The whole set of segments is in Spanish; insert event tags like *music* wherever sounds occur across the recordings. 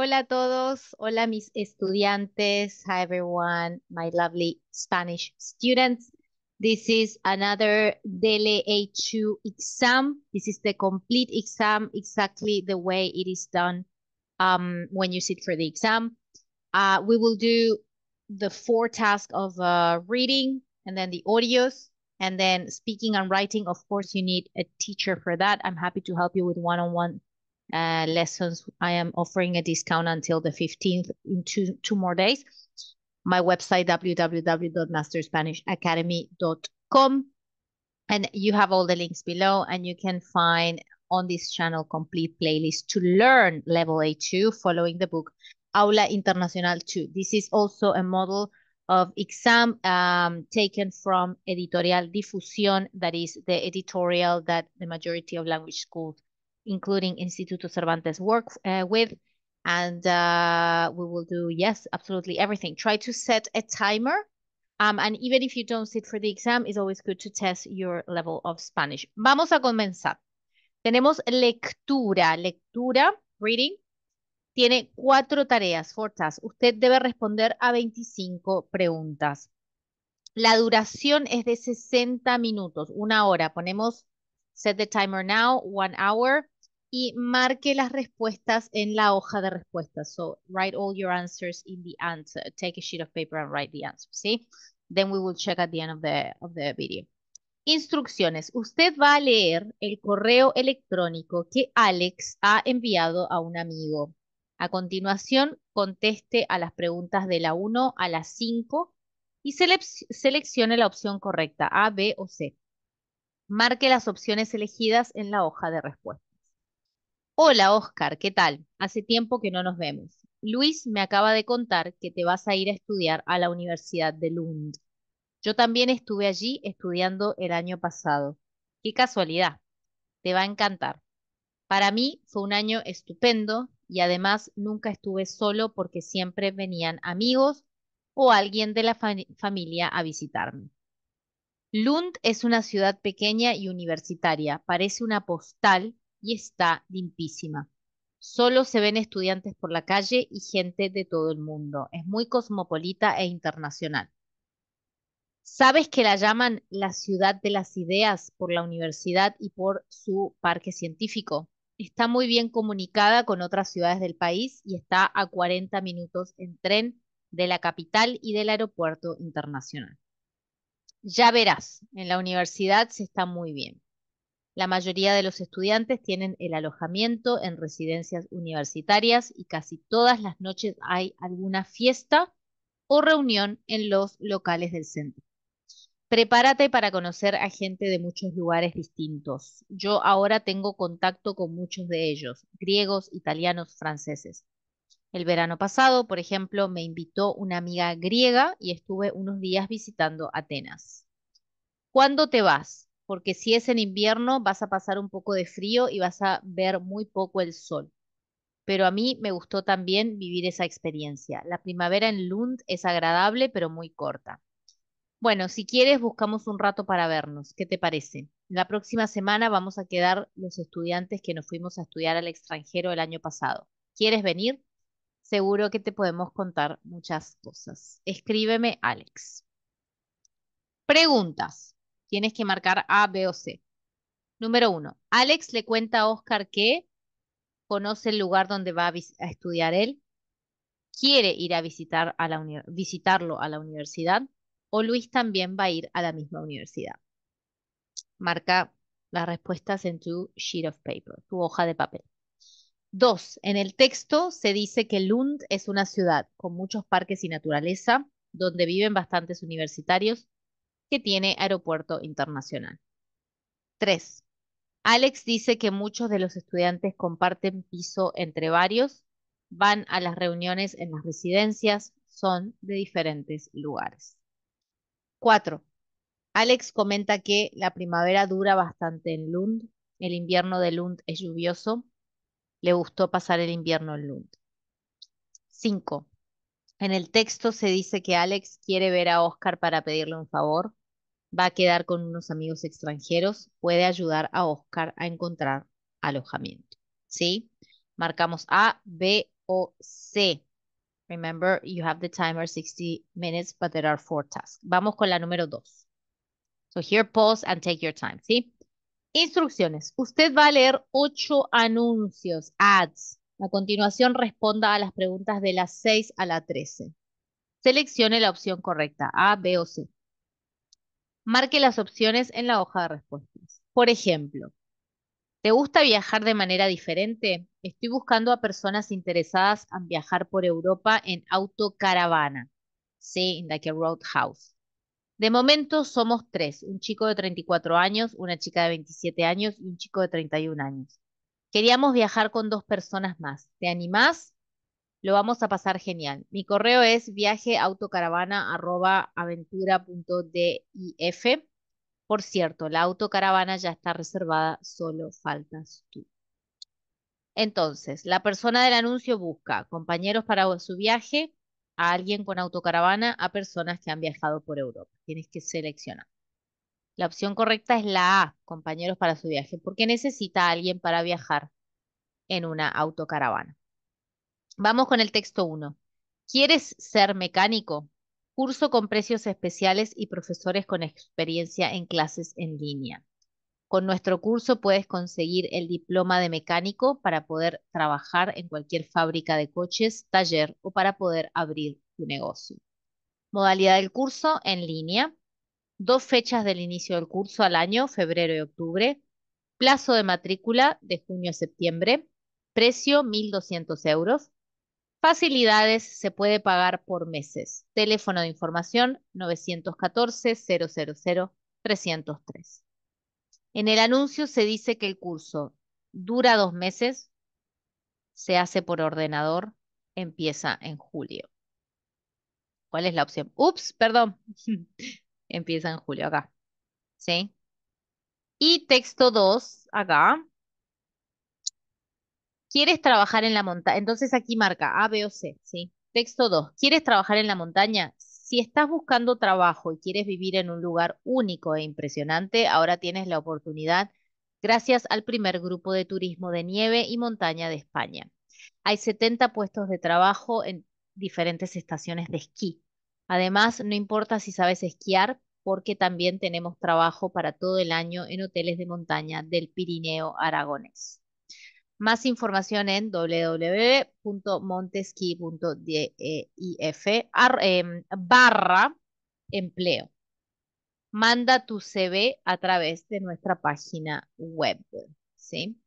Hola a todos, hola mis estudiantes. Hi everyone, my lovely Spanish students. This is another DELE A2 exam. This is the complete exam, exactly the way it is done um, when you sit for the exam. Uh, we will do the four tasks of uh, reading and then the audios and then speaking and writing. Of course, you need a teacher for that. I'm happy to help you with one-on-one uh, lessons. I am offering a discount until the 15th in two, two more days. My website, www.masterspanishacademy.com. And you have all the links below, and you can find on this channel complete playlist to learn level A2 following the book Aula Internacional 2. This is also a model of exam um, taken from Editorial Difusión, that is the editorial that the majority of language schools including Instituto Cervantes work uh, with. And uh, we will do, yes, absolutely everything. Try to set a timer. Um, and even if you don't sit for the exam, it's always good to test your level of Spanish. Vamos a comenzar. Tenemos lectura. Lectura, reading, tiene cuatro tareas, four tasks. Usted debe responder a 25 preguntas. La duración es de 60 minutos, una hora. Ponemos set the timer now, one hour. y marque las respuestas en la hoja de respuestas. So write all your answers in the answer. Take a sheet of paper and write the answer. ¿sí? Then we will check at the end of the, of the video. Instrucciones. Usted va a leer el correo electrónico que Alex ha enviado a un amigo. A continuación, conteste a las preguntas de la 1 a la 5 y seleccione la opción correcta, A, B o C. Marque las opciones elegidas en la hoja de respuesta. Hola Oscar, ¿qué tal? Hace tiempo que no nos vemos. Luis me acaba de contar que te vas a ir a estudiar a la Universidad de Lund. Yo también estuve allí estudiando el año pasado. Qué casualidad. Te va a encantar. Para mí fue un año estupendo y además nunca estuve solo porque siempre venían amigos o alguien de la familia a visitarme. Lund es una ciudad pequeña y universitaria. Parece una postal y está limpísima. Solo se ven estudiantes por la calle y gente de todo el mundo. Es muy cosmopolita e internacional. ¿Sabes que la llaman la ciudad de las ideas por la universidad y por su parque científico? Está muy bien comunicada con otras ciudades del país y está a 40 minutos en tren de la capital y del aeropuerto internacional. Ya verás, en la universidad se está muy bien. La mayoría de los estudiantes tienen el alojamiento en residencias universitarias y casi todas las noches hay alguna fiesta o reunión en los locales del centro. Prepárate para conocer a gente de muchos lugares distintos. Yo ahora tengo contacto con muchos de ellos, griegos, italianos, franceses. El verano pasado, por ejemplo, me invitó una amiga griega y estuve unos días visitando Atenas. ¿Cuándo te vas? porque si es en invierno vas a pasar un poco de frío y vas a ver muy poco el sol. Pero a mí me gustó también vivir esa experiencia. La primavera en Lund es agradable, pero muy corta. Bueno, si quieres, buscamos un rato para vernos. ¿Qué te parece? La próxima semana vamos a quedar los estudiantes que nos fuimos a estudiar al extranjero el año pasado. ¿Quieres venir? Seguro que te podemos contar muchas cosas. Escríbeme, Alex. Preguntas. Tienes que marcar A, B o C. Número uno, Alex le cuenta a Oscar que conoce el lugar donde va a, estudiar él, quiere ir a, visitar a la visitarlo a la universidad o Luis también va a ir a la misma universidad. Marca las respuestas en tu sheet of paper, tu hoja de papel. Dos, en el texto se dice que Lund es una ciudad con muchos parques y naturaleza, donde viven bastantes universitarios que tiene aeropuerto internacional. 3. Alex dice que muchos de los estudiantes comparten piso entre varios, van a las reuniones en las residencias, son de diferentes lugares. 4. Alex comenta que la primavera dura bastante en Lund, el invierno de Lund es lluvioso, le gustó pasar el invierno en Lund. 5. En el texto se dice que Alex quiere ver a Oscar para pedirle un favor, va a quedar con unos amigos extranjeros, puede ayudar a Oscar a encontrar alojamiento. ¿Sí? Marcamos A, B o C. Remember, you have the timer 60 minutes, but there are four tasks. Vamos con la número dos. So here, pause and take your time. ¿Sí? Instrucciones. Usted va a leer ocho anuncios, ads. A continuación, responda a las preguntas de las 6 a la 13. Seleccione la opción correcta, A, B o C. Marque las opciones en la hoja de respuestas. Por ejemplo, ¿te gusta viajar de manera diferente? Estoy buscando a personas interesadas en viajar por Europa en autocaravana. Sí, in like a roadhouse. De momento somos tres, un chico de 34 años, una chica de 27 años y un chico de 31 años. Queríamos viajar con dos personas más. ¿Te animás? Lo vamos a pasar genial. Mi correo es viajeautocaravana.aventura.dif. Por cierto, la autocaravana ya está reservada, solo faltas tú. Entonces, la persona del anuncio busca compañeros para su viaje, a alguien con autocaravana, a personas que han viajado por Europa. Tienes que seleccionar. La opción correcta es la A, compañeros para su viaje, porque necesita a alguien para viajar en una autocaravana. Vamos con el texto 1. ¿Quieres ser mecánico? Curso con precios especiales y profesores con experiencia en clases en línea. Con nuestro curso puedes conseguir el diploma de mecánico para poder trabajar en cualquier fábrica de coches, taller o para poder abrir tu negocio. Modalidad del curso en línea. Dos fechas del inicio del curso al año, febrero y octubre. Plazo de matrícula de junio a septiembre. Precio 1.200 euros. Facilidades se puede pagar por meses. Teléfono de información 914-000-303. En el anuncio se dice que el curso dura dos meses, se hace por ordenador, empieza en julio. ¿Cuál es la opción? Ups, perdón. *laughs* empieza en julio acá. ¿Sí? Y texto 2 acá ¿Quieres trabajar en la montaña? Entonces aquí marca A, B o C, ¿sí? Texto 2. ¿Quieres trabajar en la montaña? Si estás buscando trabajo y quieres vivir en un lugar único e impresionante, ahora tienes la oportunidad gracias al primer grupo de turismo de nieve y montaña de España. Hay 70 puestos de trabajo en diferentes estaciones de esquí. Además, no importa si sabes esquiar, porque también tenemos trabajo para todo el año en hoteles de montaña del Pirineo aragonés. Más información en www.montesqui.def em, barra empleo. Manda tu CV a través de nuestra página web. ¿sí?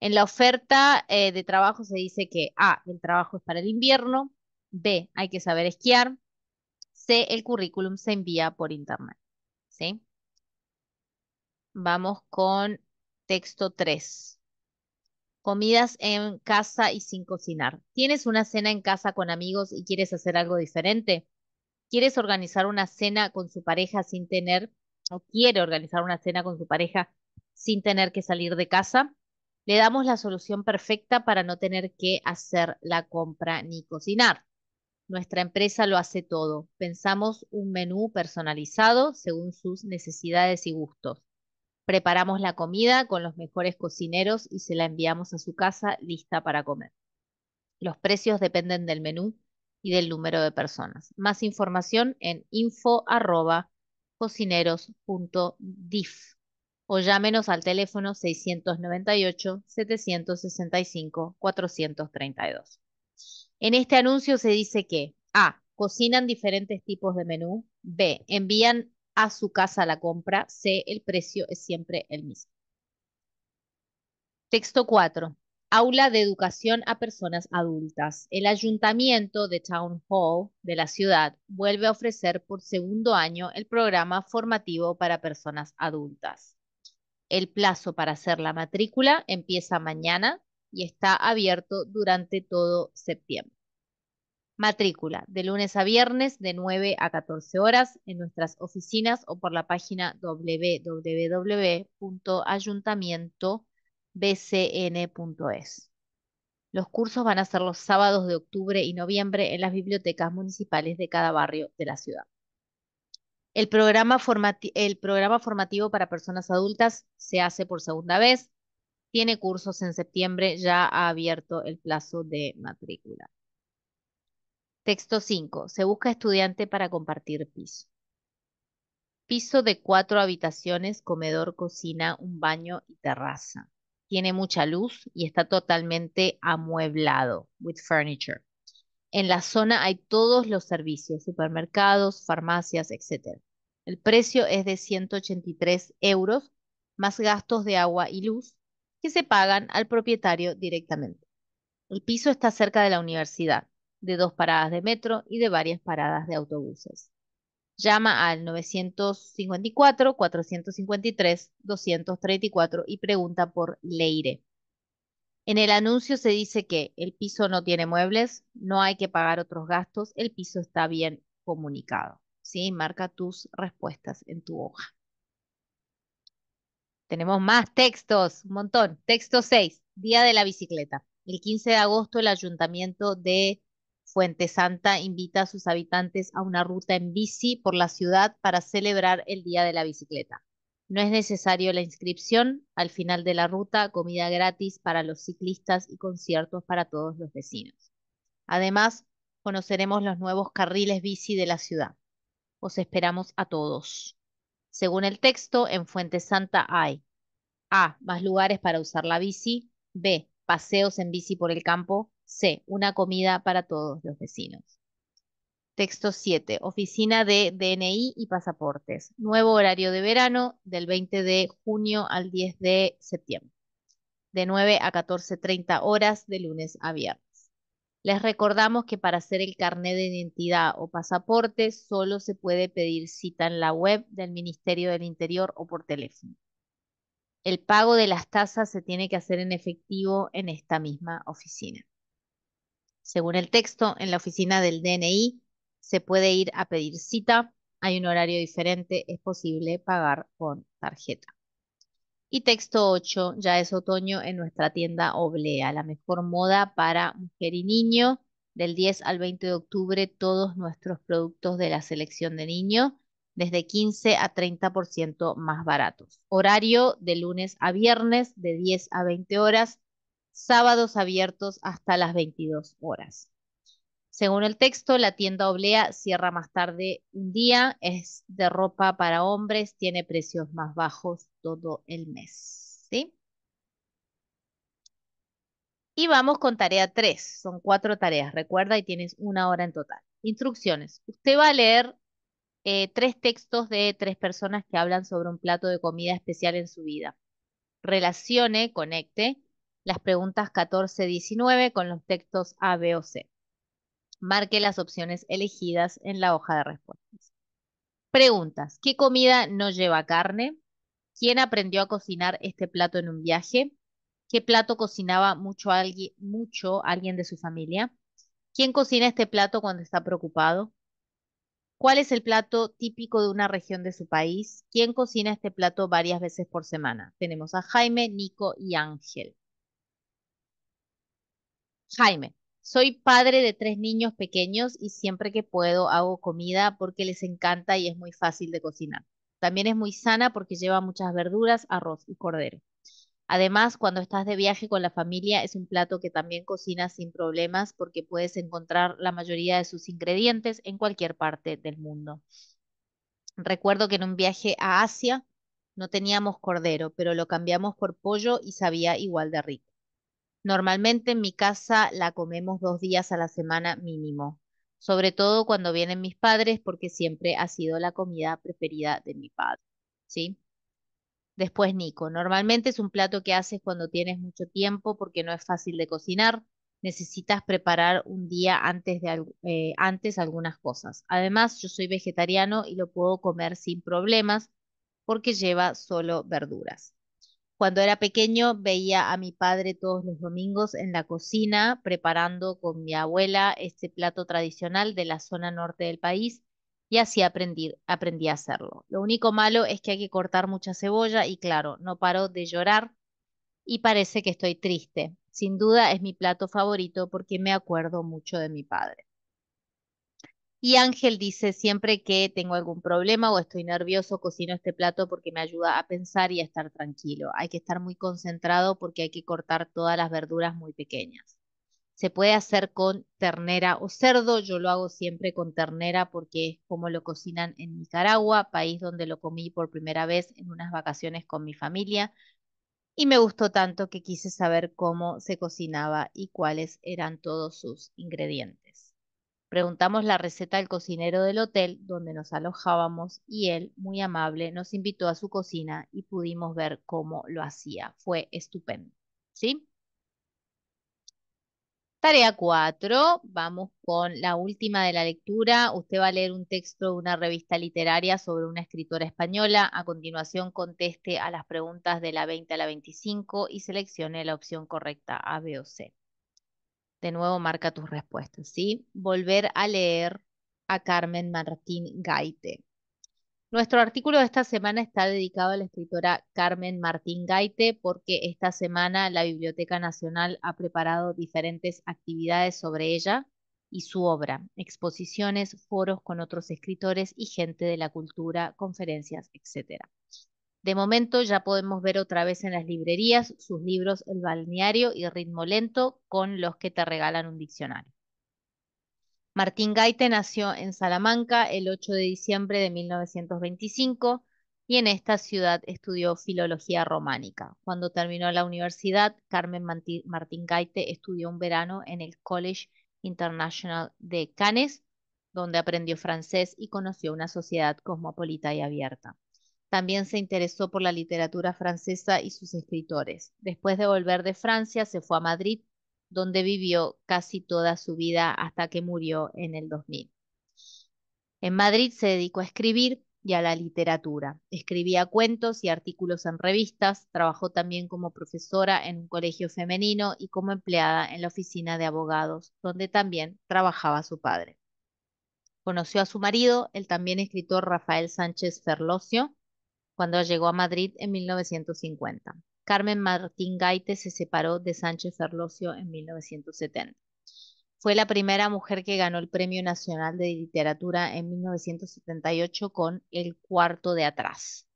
En la oferta eh, de trabajo se dice que A, ah, el trabajo es para el invierno, B, hay que saber esquiar, C, el currículum se envía por internet. ¿sí? Vamos con texto 3 comidas en casa y sin cocinar. ¿Tienes una cena en casa con amigos y quieres hacer algo diferente? ¿Quieres organizar una cena con su pareja sin tener, o quiere organizar una cena con su pareja sin tener que salir de casa? Le damos la solución perfecta para no tener que hacer la compra ni cocinar. Nuestra empresa lo hace todo. Pensamos un menú personalizado según sus necesidades y gustos. Preparamos la comida con los mejores cocineros y se la enviamos a su casa lista para comer. Los precios dependen del menú y del número de personas. Más información en info.cocineros.dif o llámenos al teléfono 698-765-432. En este anuncio se dice que A. Cocinan diferentes tipos de menú. B. Envían a su casa la compra, sé el precio es siempre el mismo. Texto 4. Aula de Educación a Personas Adultas. El ayuntamiento de Town Hall de la ciudad vuelve a ofrecer por segundo año el programa formativo para personas adultas. El plazo para hacer la matrícula empieza mañana y está abierto durante todo septiembre. Matrícula, de lunes a viernes, de 9 a 14 horas, en nuestras oficinas o por la página www.ayuntamientobcn.es. Los cursos van a ser los sábados de octubre y noviembre en las bibliotecas municipales de cada barrio de la ciudad. El programa, el programa formativo para personas adultas se hace por segunda vez. Tiene cursos en septiembre, ya ha abierto el plazo de matrícula. Texto 5. Se busca estudiante para compartir piso. Piso de cuatro habitaciones, comedor, cocina, un baño y terraza. Tiene mucha luz y está totalmente amueblado, with furniture. En la zona hay todos los servicios, supermercados, farmacias, etc. El precio es de 183 euros, más gastos de agua y luz, que se pagan al propietario directamente. El piso está cerca de la universidad de dos paradas de metro y de varias paradas de autobuses. Llama al 954-453-234 y pregunta por Leire. En el anuncio se dice que el piso no tiene muebles, no hay que pagar otros gastos, el piso está bien comunicado. ¿sí? Marca tus respuestas en tu hoja. Tenemos más textos, un montón. Texto 6, Día de la Bicicleta. El 15 de agosto el Ayuntamiento de Fuente Santa invita a sus habitantes a una ruta en bici por la ciudad para celebrar el Día de la Bicicleta. No es necesario la inscripción, al final de la ruta comida gratis para los ciclistas y conciertos para todos los vecinos. Además, conoceremos los nuevos carriles bici de la ciudad. Os esperamos a todos. Según el texto, en Fuente Santa hay A. Más lugares para usar la bici. B. Paseos en bici por el campo. C. Una comida para todos los vecinos. Texto 7. Oficina de DNI y pasaportes. Nuevo horario de verano del 20 de junio al 10 de septiembre. De 9 a 14.30 horas de lunes a viernes. Les recordamos que para hacer el carnet de identidad o pasaporte solo se puede pedir cita en la web del Ministerio del Interior o por teléfono. El pago de las tasas se tiene que hacer en efectivo en esta misma oficina. Según el texto, en la oficina del DNI se puede ir a pedir cita, hay un horario diferente, es posible pagar con tarjeta. Y texto 8, ya es otoño en nuestra tienda Oblea, la mejor moda para mujer y niño. Del 10 al 20 de octubre, todos nuestros productos de la selección de niño, desde 15 a 30% más baratos. Horario de lunes a viernes, de 10 a 20 horas, sábados abiertos hasta las 22 horas. Según el texto, la tienda Oblea cierra más tarde un día, es de ropa para hombres, tiene precios más bajos todo el mes. ¿sí? Y vamos con tarea 3, son cuatro tareas, recuerda, y tienes una hora en total. Instrucciones. Usted va a leer eh, tres textos de tres personas que hablan sobre un plato de comida especial en su vida. Relacione, conecte las preguntas 14-19 con los textos A, B o C. Marque las opciones elegidas en la hoja de respuestas. Preguntas. ¿Qué comida no lleva carne? ¿Quién aprendió a cocinar este plato en un viaje? ¿Qué plato cocinaba mucho, alguien, mucho alguien de su familia? ¿Quién cocina este plato cuando está preocupado? ¿Cuál es el plato típico de una región de su país? ¿Quién cocina este plato varias veces por semana? Tenemos a Jaime, Nico y Ángel. Jaime, soy padre de tres niños pequeños y siempre que puedo hago comida porque les encanta y es muy fácil de cocinar. También es muy sana porque lleva muchas verduras, arroz y cordero. Además, cuando estás de viaje con la familia, es un plato que también cocinas sin problemas porque puedes encontrar la mayoría de sus ingredientes en cualquier parte del mundo. Recuerdo que en un viaje a Asia no teníamos cordero, pero lo cambiamos por pollo y sabía igual de rico. Normalmente en mi casa la comemos dos días a la semana mínimo, sobre todo cuando vienen mis padres porque siempre ha sido la comida preferida de mi padre, ¿sí? Después Nico, normalmente es un plato que haces cuando tienes mucho tiempo porque no es fácil de cocinar, necesitas preparar un día antes de eh, antes algunas cosas. Además, yo soy vegetariano y lo puedo comer sin problemas porque lleva solo verduras. Cuando era pequeño veía a mi padre todos los domingos en la cocina preparando con mi abuela este plato tradicional de la zona norte del país y así aprendí, aprendí a hacerlo. Lo único malo es que hay que cortar mucha cebolla y claro, no paro de llorar y parece que estoy triste. Sin duda es mi plato favorito porque me acuerdo mucho de mi padre. Y Ángel dice, siempre que tengo algún problema o estoy nervioso, cocino este plato porque me ayuda a pensar y a estar tranquilo. Hay que estar muy concentrado porque hay que cortar todas las verduras muy pequeñas. Se puede hacer con ternera o cerdo, yo lo hago siempre con ternera porque es como lo cocinan en Nicaragua, país donde lo comí por primera vez en unas vacaciones con mi familia. Y me gustó tanto que quise saber cómo se cocinaba y cuáles eran todos sus ingredientes. Preguntamos la receta al cocinero del hotel donde nos alojábamos y él, muy amable, nos invitó a su cocina y pudimos ver cómo lo hacía. Fue estupendo. ¿Sí? Tarea 4, vamos con la última de la lectura. Usted va a leer un texto de una revista literaria sobre una escritora española. A continuación, conteste a las preguntas de la 20 a la 25 y seleccione la opción correcta A, B o C de nuevo marca tus respuestas, ¿sí? Volver a leer a Carmen Martín Gaite. Nuestro artículo de esta semana está dedicado a la escritora Carmen Martín Gaite porque esta semana la Biblioteca Nacional ha preparado diferentes actividades sobre ella y su obra, exposiciones, foros con otros escritores y gente de la cultura, conferencias, etcétera. De momento ya podemos ver otra vez en las librerías sus libros El Balneario y Ritmo Lento con los que te regalan un diccionario. Martín Gaite nació en Salamanca el 8 de diciembre de 1925 y en esta ciudad estudió filología románica. Cuando terminó la universidad, Carmen Martín Gaite estudió un verano en el College International de Cannes, donde aprendió francés y conoció una sociedad cosmopolita y abierta. También se interesó por la literatura francesa y sus escritores. Después de volver de Francia, se fue a Madrid, donde vivió casi toda su vida hasta que murió en el 2000. En Madrid se dedicó a escribir y a la literatura. Escribía cuentos y artículos en revistas, trabajó también como profesora en un colegio femenino y como empleada en la oficina de abogados, donde también trabajaba su padre. Conoció a su marido, el también escritor Rafael Sánchez Ferlosio, cuando llegó a Madrid en 1950. Carmen Martín Gaite se separó de Sánchez Ferlosio en 1970. Fue la primera mujer que ganó el Premio Nacional de Literatura en 1978 con El Cuarto de Atrás.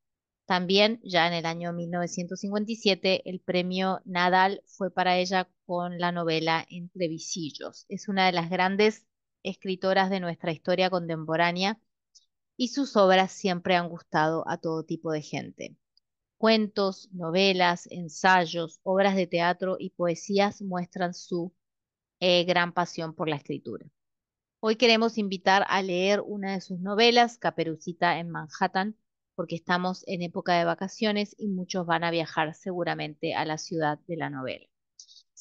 También, ya en el año 1957, el premio Nadal fue para ella con la novela Entre visillos. Es una de las grandes escritoras de nuestra historia contemporánea y sus obras siempre han gustado a todo tipo de gente. Cuentos, novelas, ensayos, obras de teatro y poesías muestran su eh, gran pasión por la escritura. Hoy queremos invitar a leer una de sus novelas, Caperucita en Manhattan, porque estamos en época de vacaciones y muchos van a viajar seguramente a la ciudad de la novela.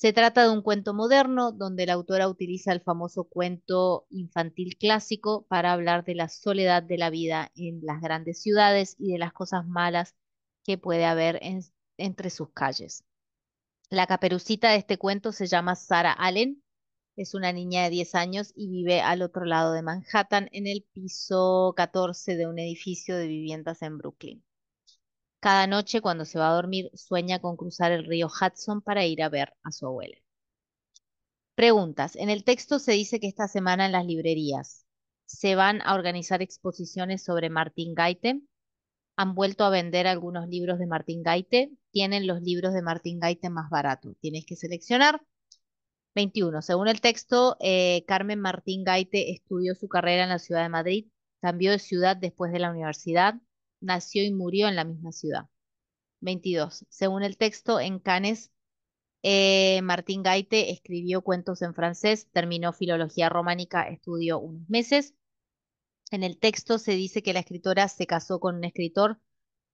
Se trata de un cuento moderno donde la autora utiliza el famoso cuento infantil clásico para hablar de la soledad de la vida en las grandes ciudades y de las cosas malas que puede haber entre sus calles. La caperucita de este cuento se llama Sarah Allen, es una niña de 10 años y vive al otro lado de Manhattan en el piso 14 de un edificio de viviendas en Brooklyn. Cada noche cuando se va a dormir sueña con cruzar el río Hudson para ir a ver a su abuela. Preguntas. En el texto se dice que esta semana en las librerías se van a organizar exposiciones sobre Martín Gaite. Han vuelto a vender algunos libros de Martín Gaite. Tienen los libros de Martín Gaite más baratos. Tienes que seleccionar. 21. Según el texto, eh, Carmen Martín Gaite estudió su carrera en la ciudad de Madrid, cambió de ciudad después de la universidad, nació y murió en la misma ciudad. 22. Según el texto, en Cannes, eh, Martín Gaite escribió cuentos en francés, terminó filología románica, estudió unos meses. En el texto se dice que la escritora se casó con un escritor,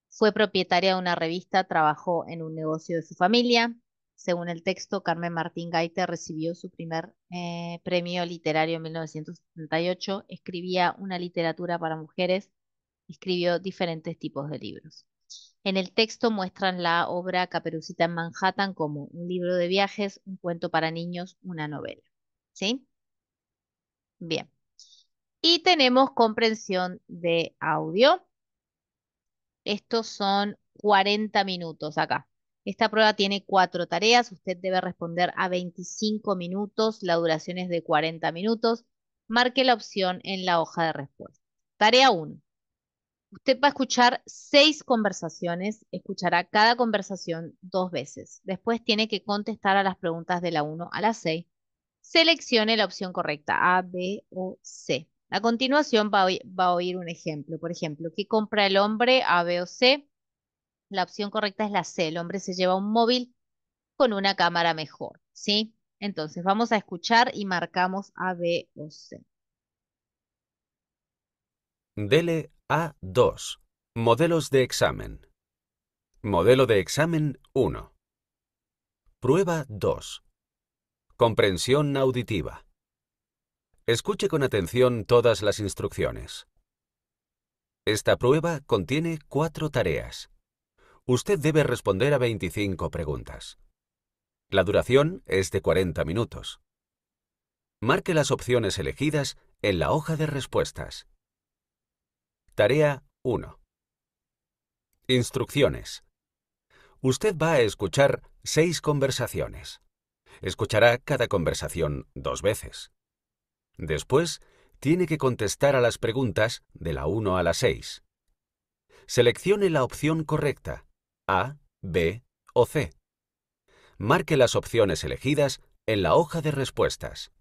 fue propietaria de una revista, trabajó en un negocio de su familia. Según el texto, Carmen Martín Gaite recibió su primer eh, premio literario en 1978, escribía una literatura para mujeres escribió diferentes tipos de libros. En el texto muestran la obra Caperucita en Manhattan como un libro de viajes, un cuento para niños, una novela. ¿Sí? Bien. Y tenemos comprensión de audio. Estos son 40 minutos acá. Esta prueba tiene cuatro tareas. Usted debe responder a 25 minutos. La duración es de 40 minutos. Marque la opción en la hoja de respuesta. Tarea 1. Usted va a escuchar seis conversaciones, escuchará cada conversación dos veces. Después tiene que contestar a las preguntas de la 1 a la 6. Seleccione la opción correcta, A, B o C. A continuación va a, oír, un ejemplo. Por ejemplo, ¿qué compra el hombre? A, B o C. La opción correcta es la C. El hombre se lleva un móvil con una cámara mejor, ¿sí? Entonces vamos a escuchar y marcamos A, B o C. Dele a2. Modelos de examen. Modelo de examen 1. Prueba 2. Comprensión auditiva. Escuche con atención todas las instrucciones. Esta prueba contiene cuatro tareas. Usted debe responder a 25 preguntas. La duración es de 40 minutos. Marque las opciones elegidas en la hoja de respuestas. Tarea 1. Instrucciones. Usted va a escuchar seis conversaciones. Escuchará cada conversación dos veces. Después, tiene que contestar a las preguntas de la 1 a la 6. Seleccione la opción correcta, A, B o C. Marque las opciones elegidas en la hoja de respuestas.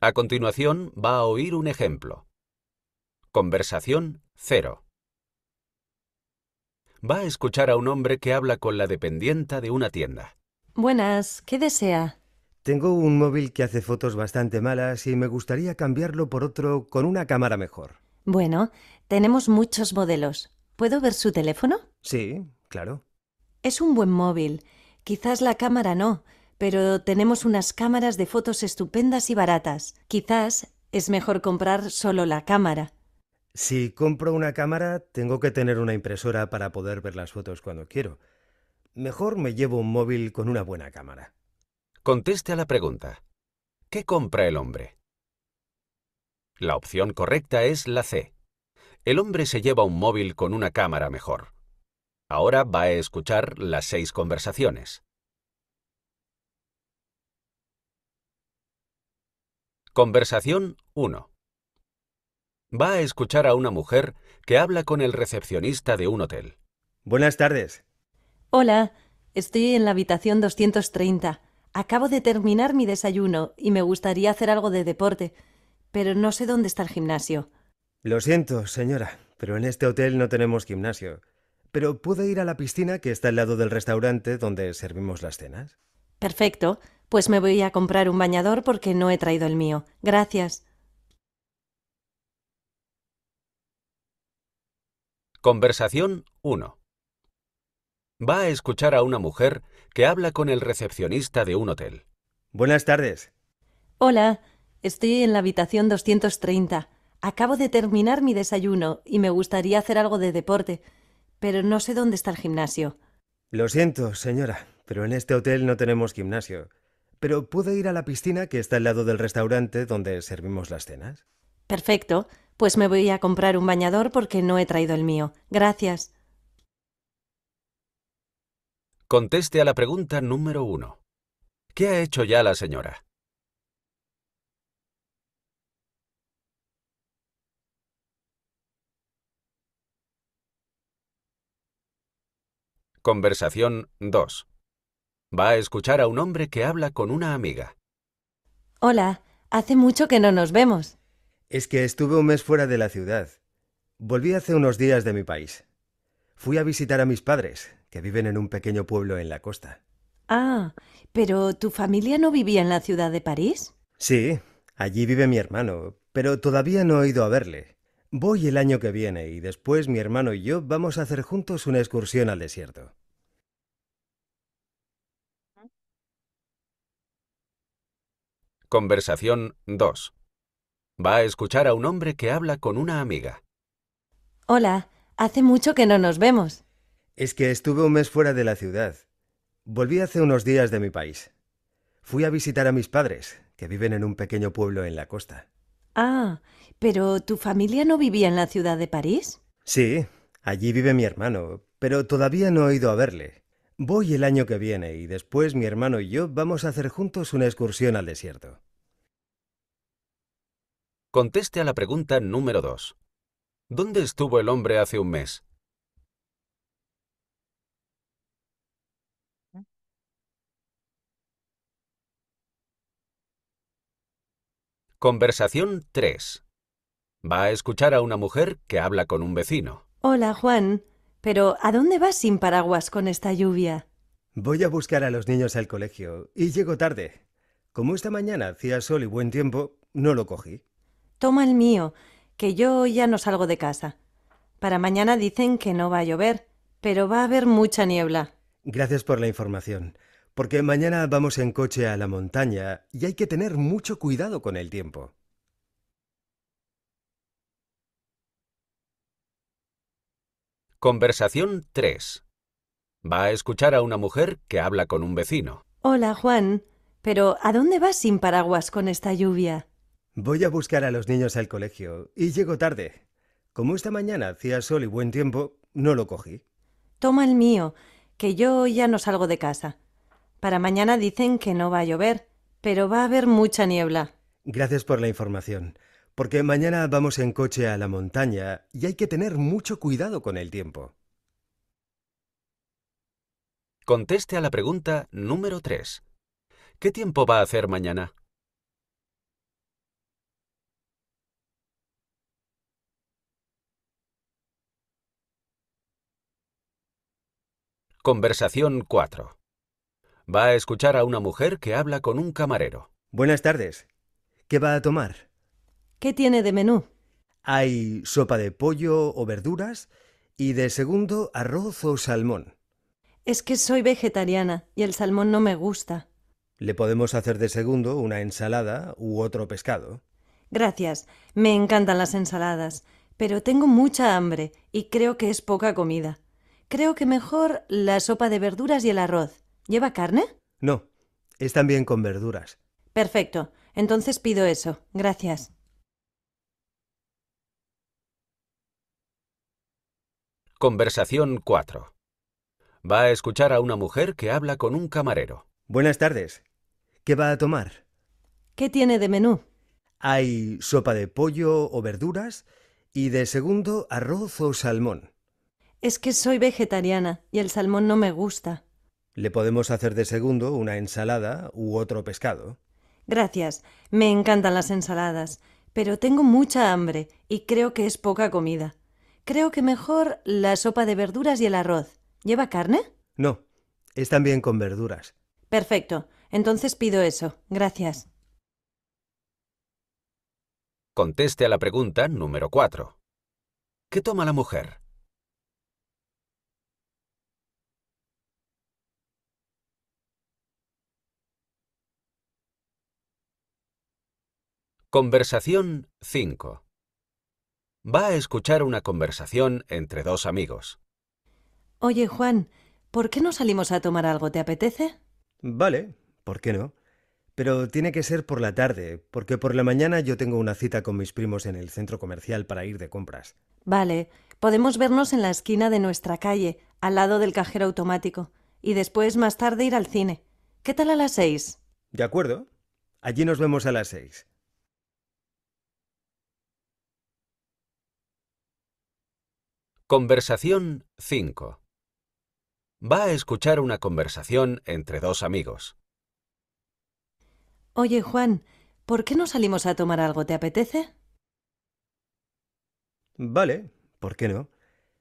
A continuación va a oír un ejemplo. Conversación cero. Va a escuchar a un hombre que habla con la dependienta de una tienda. Buenas, ¿qué desea? Tengo un móvil que hace fotos bastante malas y me gustaría cambiarlo por otro con una cámara mejor. Bueno, tenemos muchos modelos. ¿Puedo ver su teléfono? Sí, claro. Es un buen móvil. Quizás la cámara no, pero tenemos unas cámaras de fotos estupendas y baratas. Quizás es mejor comprar solo la cámara. Si compro una cámara, tengo que tener una impresora para poder ver las fotos cuando quiero. Mejor me llevo un móvil con una buena cámara. Conteste a la pregunta. ¿Qué compra el hombre? La opción correcta es la C. El hombre se lleva un móvil con una cámara mejor. Ahora va a escuchar las seis conversaciones. Conversación 1 va a escuchar a una mujer que habla con el recepcionista de un hotel. Buenas tardes. Hola, estoy en la habitación 230. Acabo de terminar mi desayuno y me gustaría hacer algo de deporte, pero no sé dónde está el gimnasio. Lo siento, señora, pero en este hotel no tenemos gimnasio. Pero puedo ir a la piscina que está al lado del restaurante donde servimos las cenas. Perfecto, pues me voy a comprar un bañador porque no he traído el mío. Gracias. Conversación 1. Va a escuchar a una mujer que habla con el recepcionista de un hotel. Buenas tardes. Hola, estoy en la habitación 230. Acabo de terminar mi desayuno y me gustaría hacer algo de deporte, pero no sé dónde está el gimnasio. Lo siento, señora, pero en este hotel no tenemos gimnasio. Pero puedo ir a la piscina que está al lado del restaurante donde servimos las cenas. Perfecto. Pues me voy a comprar un bañador porque no he traído el mío. Gracias. Conteste a la pregunta número uno. ¿Qué ha hecho ya la señora? Conversación 2. Va a escuchar a un hombre que habla con una amiga. Hola, hace mucho que no nos vemos. Es que estuve un mes fuera de la ciudad. Volví hace unos días de mi país. Fui a visitar a mis padres, que viven en un pequeño pueblo en la costa. Ah, pero ¿tu familia no vivía en la ciudad de París? Sí, allí vive mi hermano, pero todavía no he ido a verle. Voy el año que viene y después mi hermano y yo vamos a hacer juntos una excursión al desierto. Conversación 2. Va a escuchar a un hombre que habla con una amiga. Hola, hace mucho que no nos vemos. Es que estuve un mes fuera de la ciudad. Volví hace unos días de mi país. Fui a visitar a mis padres, que viven en un pequeño pueblo en la costa. Ah, pero ¿tu familia no vivía en la ciudad de París? Sí, allí vive mi hermano, pero todavía no he ido a verle. Voy el año que viene y después mi hermano y yo vamos a hacer juntos una excursión al desierto. Conteste a la pregunta número 2. ¿Dónde estuvo el hombre hace un mes? Conversación 3. Va a escuchar a una mujer que habla con un vecino. Hola, Juan. Pero ¿a dónde vas sin paraguas con esta lluvia? Voy a buscar a los niños al colegio y llego tarde. Como esta mañana hacía sol y buen tiempo, no lo cogí. Toma el mío, que yo ya no salgo de casa. Para mañana dicen que no va a llover, pero va a haber mucha niebla. Gracias por la información, porque mañana vamos en coche a la montaña y hay que tener mucho cuidado con el tiempo. Conversación 3. Va a escuchar a una mujer que habla con un vecino. Hola, Juan. Pero ¿a dónde vas sin paraguas con esta lluvia? Voy a buscar a los niños al colegio y llego tarde. Como esta mañana hacía sol y buen tiempo, no lo cogí. Toma el mío, que yo ya no salgo de casa. Para mañana dicen que no va a llover, pero va a haber mucha niebla. Gracias por la información, porque mañana vamos en coche a la montaña y hay que tener mucho cuidado con el tiempo. Conteste a la pregunta número 3. ¿Qué tiempo va a hacer mañana? Conversación 4. Va a escuchar a una mujer que habla con un camarero. Buenas tardes. ¿Qué va a tomar? ¿Qué tiene de menú? Hay sopa de pollo o verduras y de segundo arroz o salmón. Es que soy vegetariana y el salmón no me gusta. Le podemos hacer de segundo una ensalada u otro pescado. Gracias, me encantan las ensaladas, pero tengo mucha hambre y creo que es poca comida. Creo que mejor la sopa de verduras y el arroz. ¿Lleva carne? No, es también con verduras. Perfecto. Entonces pido eso. Gracias. Conversación 4. Va a escuchar a una mujer que habla con un camarero. Buenas tardes. ¿Qué va a tomar? ¿Qué tiene de menú? Hay sopa de pollo o verduras y de segundo arroz o salmón. Es que soy vegetariana y el salmón no me gusta. Le podemos hacer de segundo una ensalada u otro pescado. Gracias, me encantan las ensaladas, pero tengo mucha hambre y creo que es poca comida. Creo que mejor la sopa de verduras y el arroz. ¿Lleva carne? No, es también con verduras. Perfecto, entonces pido eso. Gracias. Conteste a la pregunta número 4. ¿Qué toma la mujer? Conversación 5. Va a escuchar una conversación entre dos amigos. Oye, Juan, ¿por qué no salimos a tomar algo? ¿Te apetece? Vale, ¿por qué no? Pero tiene que ser por la tarde, porque por la mañana yo tengo una cita con mis primos en el centro comercial para ir de compras. Vale, podemos vernos en la esquina de nuestra calle, al lado del cajero automático, y después más tarde ir al cine. ¿Qué tal a las seis? De acuerdo. Allí nos vemos a las seis. Conversación 5. Va a escuchar una conversación entre dos amigos. Oye, Juan, ¿por qué no salimos a tomar algo? ¿Te apetece? Vale, ¿por qué no?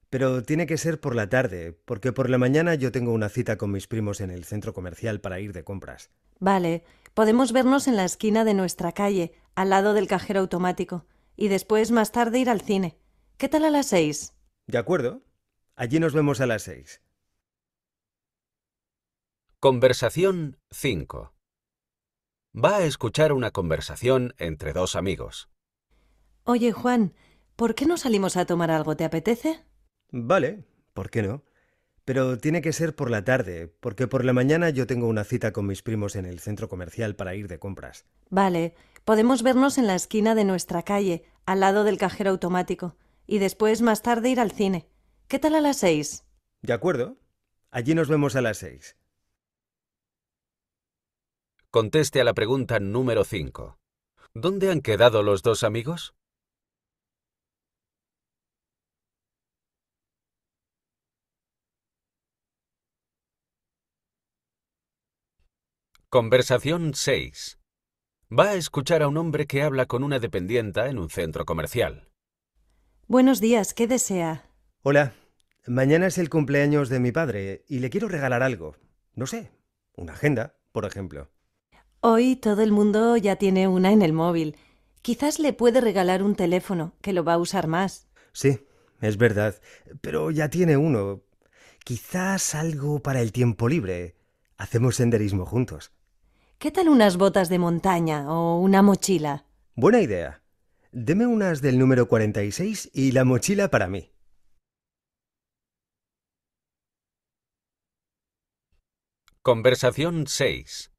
Pero tiene que ser por la tarde, porque por la mañana yo tengo una cita con mis primos en el centro comercial para ir de compras. Vale, podemos vernos en la esquina de nuestra calle, al lado del cajero automático, y después más tarde ir al cine. ¿Qué tal a las seis? ¿De acuerdo? Allí nos vemos a las seis. Conversación 5. Va a escuchar una conversación entre dos amigos. Oye, Juan, ¿por qué no salimos a tomar algo? ¿Te apetece? Vale, ¿por qué no? Pero tiene que ser por la tarde, porque por la mañana yo tengo una cita con mis primos en el centro comercial para ir de compras. Vale, podemos vernos en la esquina de nuestra calle, al lado del cajero automático y después más tarde ir al cine. ¿Qué tal a las seis? De acuerdo. Allí nos vemos a las seis. Conteste a la pregunta número 5. ¿Dónde han quedado los dos amigos? Conversación 6. Va a escuchar a un hombre que habla con una dependienta en un centro comercial. Buenos días, ¿qué desea? Hola, mañana es el cumpleaños de mi padre y le quiero regalar algo. No sé, una agenda, por ejemplo. Hoy todo el mundo ya tiene una en el móvil. Quizás le puede regalar un teléfono, que lo va a usar más. Sí, es verdad, pero ya tiene uno. Quizás algo para el tiempo libre. Hacemos senderismo juntos. ¿Qué tal unas botas de montaña o una mochila? Buena idea. Deme unas del número 46 y la mochila para mí. Conversación 6.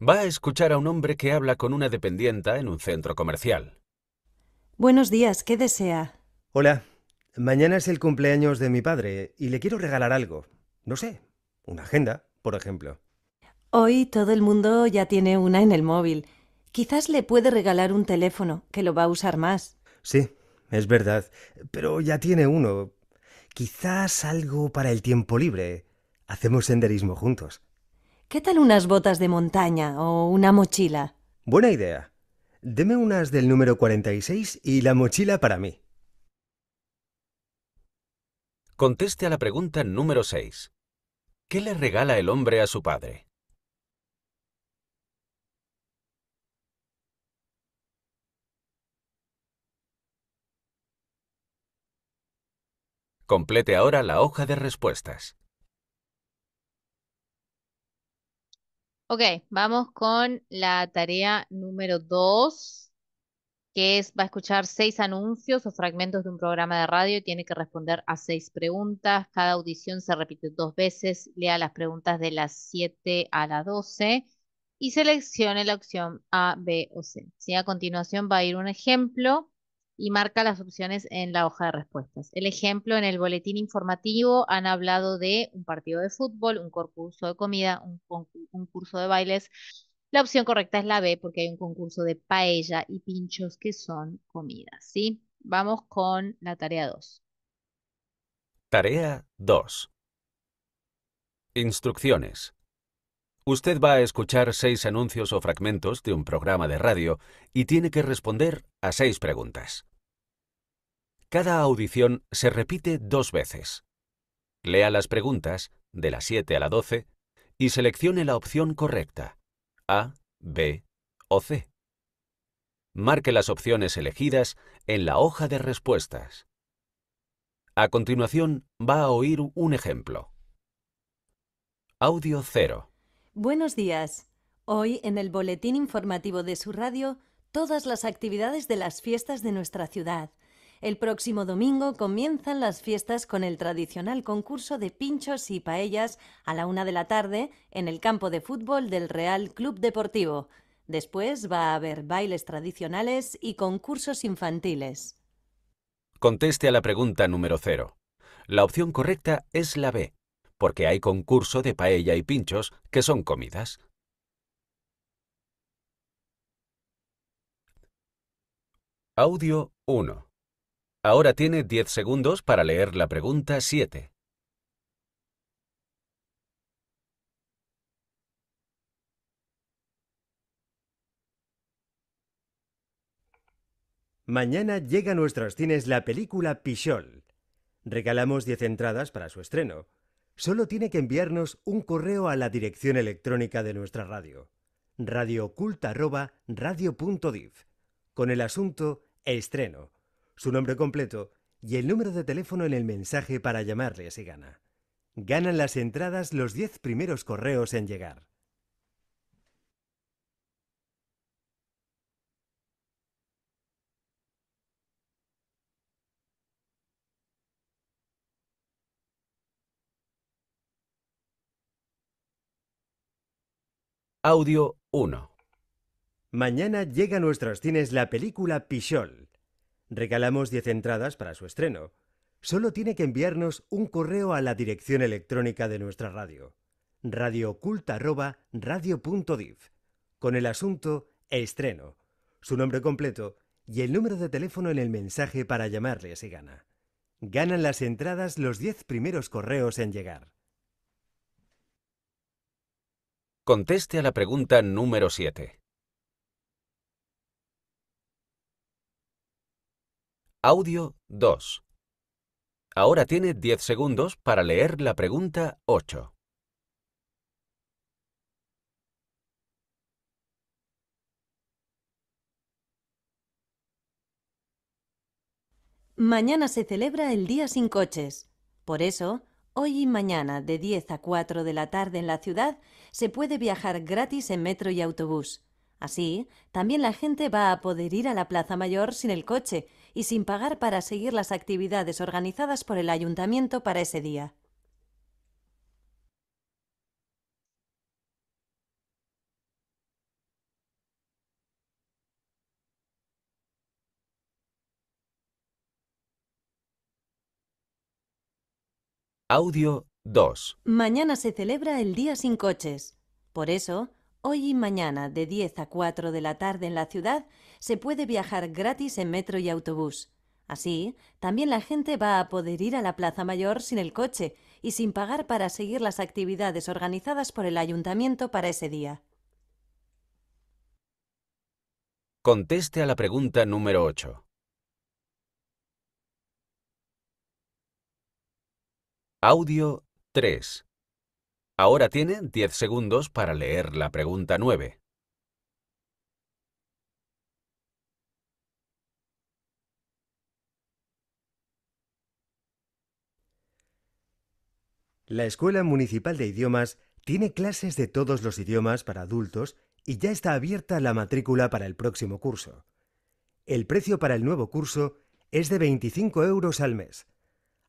Va a escuchar a un hombre que habla con una dependienta en un centro comercial. Buenos días, ¿qué desea? Hola, mañana es el cumpleaños de mi padre y le quiero regalar algo. No sé, una agenda, por ejemplo. Hoy todo el mundo ya tiene una en el móvil. Quizás le puede regalar un teléfono, que lo va a usar más. Sí, es verdad, pero ya tiene uno. Quizás algo para el tiempo libre. Hacemos senderismo juntos. ¿Qué tal unas botas de montaña o una mochila? Buena idea. Deme unas del número 46 y la mochila para mí. Conteste a la pregunta número 6. ¿Qué le regala el hombre a su padre? Complete ahora la hoja de respuestas. Ok, vamos con la tarea número 2, que es, va a escuchar seis anuncios o fragmentos de un programa de radio y tiene que responder a seis preguntas. Cada audición se repite dos veces. Lea las preguntas de las 7 a las 12 y seleccione la opción A, B o C. A continuación va a ir un ejemplo y marca las opciones en la hoja de respuestas. El ejemplo en el boletín informativo han hablado de un partido de fútbol, un concurso de comida, un, concurso curso de bailes. La opción correcta es la B porque hay un concurso de paella y pinchos que son comidas, ¿sí? Vamos con la tarea 2. Tarea 2. Instrucciones. Usted va a escuchar seis anuncios o fragmentos de un programa de radio y tiene que responder a seis preguntas. Cada audición se repite dos veces. Lea las preguntas, de las 7 a la 12, y seleccione la opción correcta, A, B o C. Marque las opciones elegidas en la hoja de respuestas. A continuación va a oír un ejemplo. Audio 0. Buenos días. Hoy, en el boletín informativo de su radio, todas las actividades de las fiestas de nuestra ciudad. El próximo domingo comienzan las fiestas con el tradicional concurso de pinchos y paellas a la una de la tarde en el campo de fútbol del Real Club Deportivo. Después va a haber bailes tradicionales y concursos infantiles. Conteste a la pregunta número cero. La opción correcta es la B porque hay concurso de paella y pinchos, que son comidas. Audio 1. Ahora tiene 10 segundos para leer la pregunta 7. Mañana llega a nuestros cines la película Pichol. Regalamos 10 entradas para su estreno. Solo tiene que enviarnos un correo a la dirección electrónica de nuestra radio, radiooculta.radio.div, con el asunto Estreno, su nombre completo y el número de teléfono en el mensaje para llamarle si gana. Ganan las entradas los 10 primeros correos en llegar. Audio 1. Mañana llega a nuestros cines la película Pichol. Regalamos 10 entradas para su estreno. Solo tiene que enviarnos un correo a la dirección electrónica de nuestra radio, radiooculta.radio.dif, con el asunto estreno, su nombre completo y el número de teléfono en el mensaje para llamarle si gana. Ganan las entradas los 10 primeros correos en llegar. Conteste a la pregunta número 7. Audio 2. Ahora tiene 10 segundos para leer la pregunta 8. Mañana se celebra el Día sin Coches. Por eso, Hoy y mañana, de 10 a 4 de la tarde en la ciudad, se puede viajar gratis en metro y autobús. Así, también la gente va a poder ir a la Plaza Mayor sin el coche y sin pagar para seguir las actividades organizadas por el ayuntamiento para ese día. Audio 2. Mañana se celebra el Día sin Coches. Por eso, hoy y mañana, de 10 a 4 de la tarde en la ciudad, se puede viajar gratis en metro y autobús. Así, también la gente va a poder ir a la Plaza Mayor sin el coche y sin pagar para seguir las actividades organizadas por el ayuntamiento para ese día. Conteste a la pregunta número 8. Audio 3. Ahora tiene 10 segundos para leer la pregunta 9. La Escuela Municipal de Idiomas tiene clases de todos los idiomas para adultos y ya está abierta la matrícula para el próximo curso. El precio para el nuevo curso es de 25 euros al mes.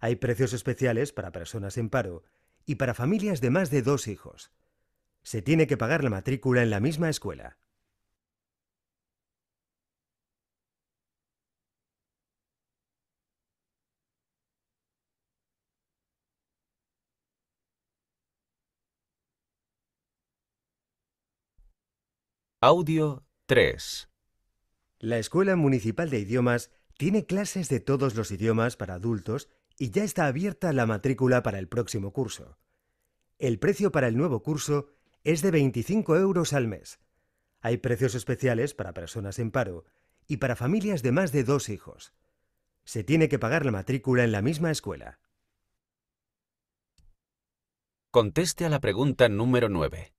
Hay precios especiales para personas en paro y para familias de más de dos hijos. Se tiene que pagar la matrícula en la misma escuela. Audio 3. La Escuela Municipal de Idiomas tiene clases de todos los idiomas para adultos y ya está abierta la matrícula para el próximo curso. El precio para el nuevo curso es de 25 euros al mes. Hay precios especiales para personas en paro y para familias de más de dos hijos. Se tiene que pagar la matrícula en la misma escuela. Conteste a la pregunta número 9.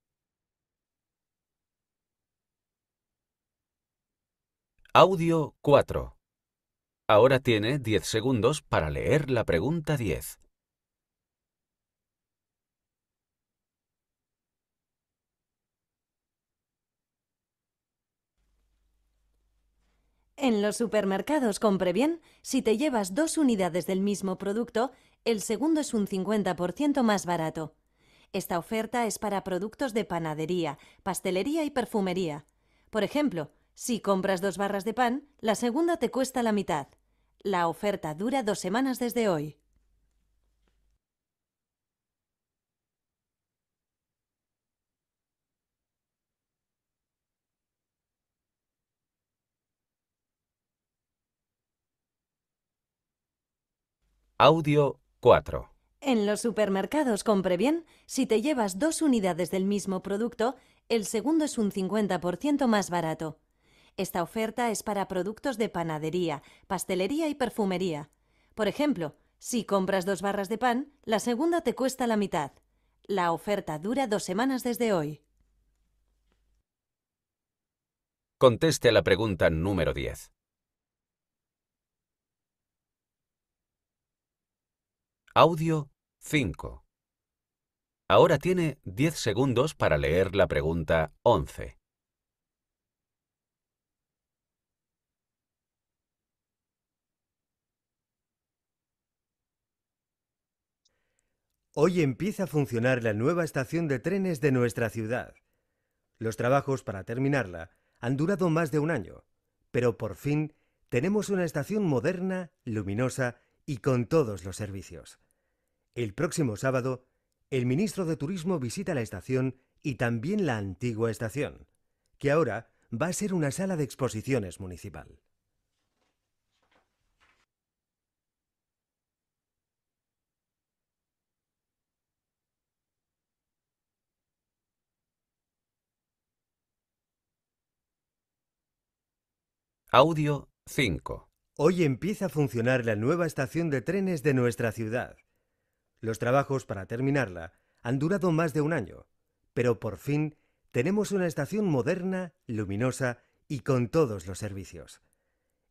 Audio 4. Ahora tiene 10 segundos para leer la pregunta 10. En los supermercados Compre bien si te llevas dos unidades del mismo producto, el segundo es un 50% más barato. Esta oferta es para productos de panadería, pastelería y perfumería. Por ejemplo, si compras dos barras de pan, la segunda te cuesta la mitad. La oferta dura dos semanas desde hoy. Audio 4. En los supermercados compre bien. si te llevas dos unidades del mismo producto, el segundo es un 50% más barato. Esta oferta es para productos de panadería, pastelería y perfumería. Por ejemplo, si compras dos barras de pan, la segunda te cuesta la mitad. La oferta dura dos semanas desde hoy. Conteste a la pregunta número 10. Audio 5. Ahora tiene 10 segundos para leer la pregunta 11. Hoy empieza a funcionar la nueva estación de trenes de nuestra ciudad. Los trabajos para terminarla han durado más de un año, pero por fin tenemos una estación moderna, luminosa y con todos los servicios. El próximo sábado, el ministro de Turismo visita la estación y también la antigua estación, que ahora va a ser una sala de exposiciones municipal. Audio 5. Hoy empieza a funcionar la nueva estación de trenes de nuestra ciudad. Los trabajos para terminarla han durado más de un año, pero por fin tenemos una estación moderna, luminosa y con todos los servicios.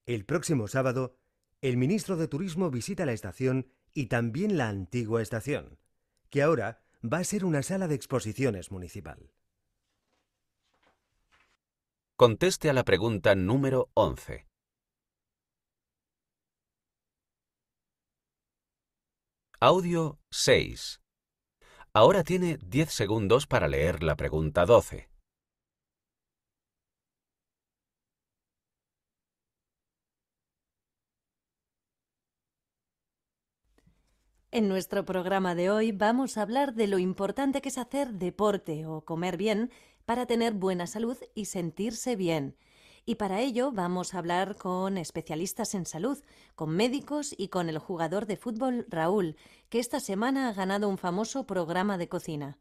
El próximo sábado, el ministro de Turismo visita la estación y también la antigua estación, que ahora va a ser una sala de exposiciones municipal. Conteste a la pregunta número 11. Audio 6. Ahora tiene 10 segundos para leer la pregunta 12. En nuestro programa de hoy vamos a hablar de lo importante que es hacer deporte o comer bien para tener buena salud y sentirse bien. Y para ello vamos a hablar con especialistas en salud, con médicos y con el jugador de fútbol Raúl, que esta semana ha ganado un famoso programa de cocina.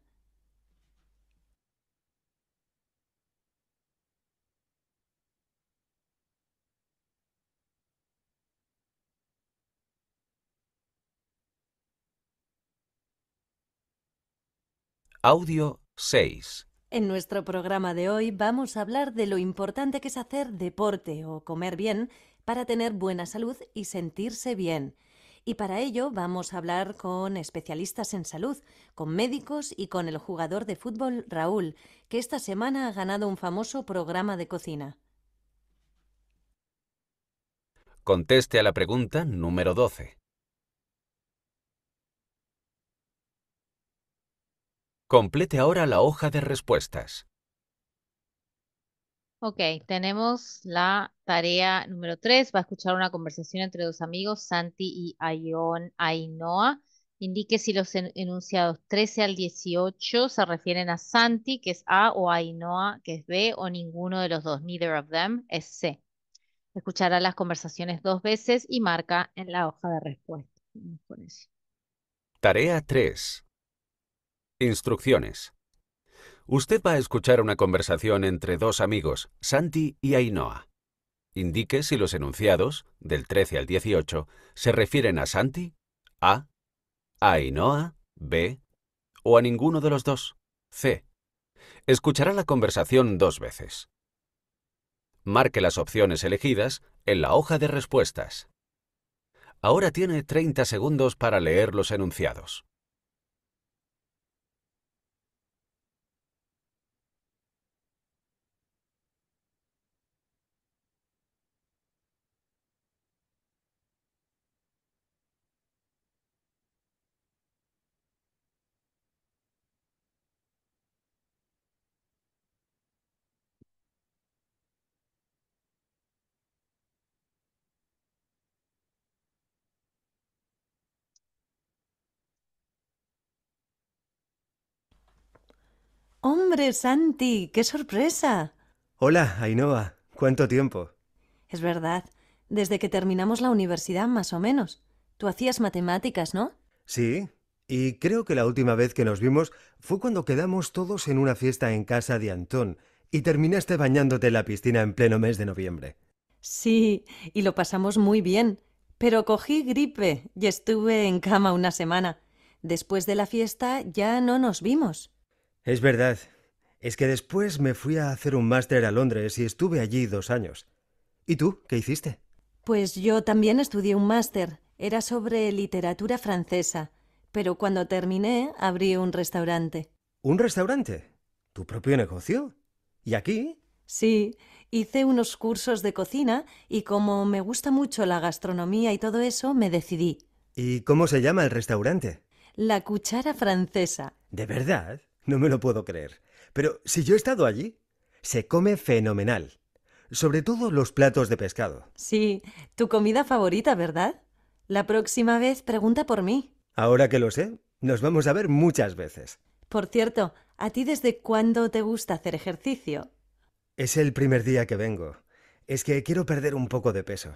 Audio 6 en nuestro programa de hoy vamos a hablar de lo importante que es hacer deporte o comer bien para tener buena salud y sentirse bien. Y para ello vamos a hablar con especialistas en salud, con médicos y con el jugador de fútbol Raúl, que esta semana ha ganado un famoso programa de cocina. Conteste a la pregunta número 12. Complete ahora la hoja de respuestas. Ok, tenemos la tarea número 3. Va a escuchar una conversación entre dos amigos, Santi y Ainhoa. Ainoa. Indique si los enunciados 13 al 18 se refieren a Santi, que es A, o Ainoa, que es B, o ninguno de los dos, neither of them, es C. Escuchará las conversaciones dos veces y marca en la hoja de respuesta. Tarea 3. Instrucciones. Usted va a escuchar una conversación entre dos amigos, Santi y Ainhoa. Indique si los enunciados, del 13 al 18, se refieren a Santi, A, Ainoa, Ainhoa, B, o a ninguno de los dos, C. Escuchará la conversación dos veces. Marque las opciones elegidas en la hoja de respuestas. Ahora tiene 30 segundos para leer los enunciados. ¡Hombre, Santi! ¡Qué sorpresa! Hola, Ainhoa. ¿Cuánto tiempo? Es verdad. Desde que terminamos la universidad, más o menos. Tú hacías matemáticas, ¿no? Sí. Y creo que la última vez que nos vimos fue cuando quedamos todos en una fiesta en casa de Antón y terminaste bañándote en la piscina en pleno mes de noviembre. Sí, y lo pasamos muy bien. Pero cogí gripe y estuve en cama una semana. Después de la fiesta ya no nos vimos. Es verdad. Es que después me fui a hacer un máster a Londres y estuve allí dos años. ¿Y tú qué hiciste? Pues yo también estudié un máster. Era sobre literatura francesa. Pero cuando terminé, abrí un restaurante. ¿Un restaurante? ¿Tu propio negocio? ¿Y aquí? Sí, hice unos cursos de cocina y como me gusta mucho la gastronomía y todo eso, me decidí. ¿Y cómo se llama el restaurante? La cuchara francesa. ¿De verdad? No me lo puedo creer. Pero si yo he estado allí, se come fenomenal. Sobre todo los platos de pescado. Sí, tu comida favorita, ¿verdad? La próxima vez pregunta por mí. Ahora que lo sé, nos vamos a ver muchas veces. Por cierto, ¿a ti desde cuándo te gusta hacer ejercicio? Es el primer día que vengo. Es que quiero perder un poco de peso.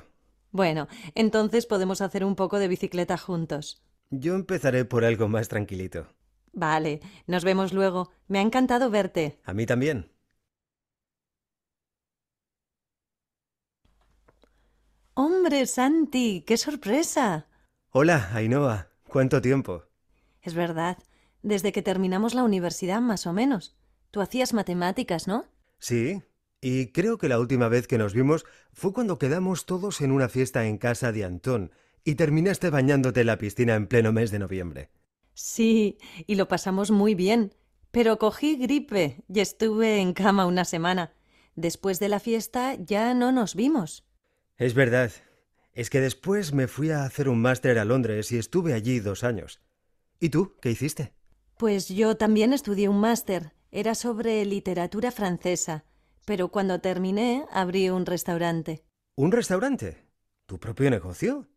Bueno, entonces podemos hacer un poco de bicicleta juntos. Yo empezaré por algo más tranquilito. Vale, nos vemos luego. Me ha encantado verte. A mí también. Hombre, Santi, qué sorpresa. Hola, Ainhoa. ¿Cuánto tiempo? Es verdad, desde que terminamos la universidad más o menos. Tú hacías matemáticas, ¿no? Sí, y creo que la última vez que nos vimos fue cuando quedamos todos en una fiesta en casa de Antón y terminaste bañándote en la piscina en pleno mes de noviembre. Sí, y lo pasamos muy bien. Pero cogí gripe y estuve en cama una semana. Después de la fiesta ya no nos vimos. Es verdad. Es que después me fui a hacer un máster a Londres y estuve allí dos años. ¿Y tú qué hiciste? Pues yo también estudié un máster. Era sobre literatura francesa. Pero cuando terminé, abrí un restaurante. ¿Un restaurante? ¿Tu propio negocio?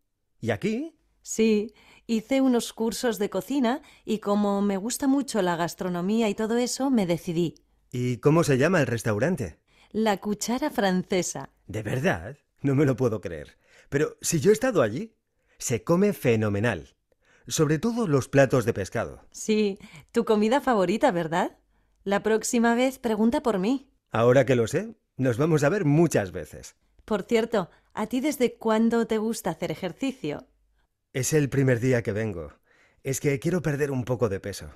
¿Y aquí? Sí, Hice unos cursos de cocina y como me gusta mucho la gastronomía y todo eso, me decidí. ¿Y cómo se llama el restaurante? La cuchara francesa. ¿De verdad? No me lo puedo creer. Pero si yo he estado allí, se come fenomenal. Sobre todo los platos de pescado. Sí, tu comida favorita, ¿verdad? La próxima vez pregunta por mí. Ahora que lo sé, nos vamos a ver muchas veces. Por cierto, ¿a ti desde cuándo te gusta hacer ejercicio? Es el primer día que vengo. Es que quiero perder un poco de peso.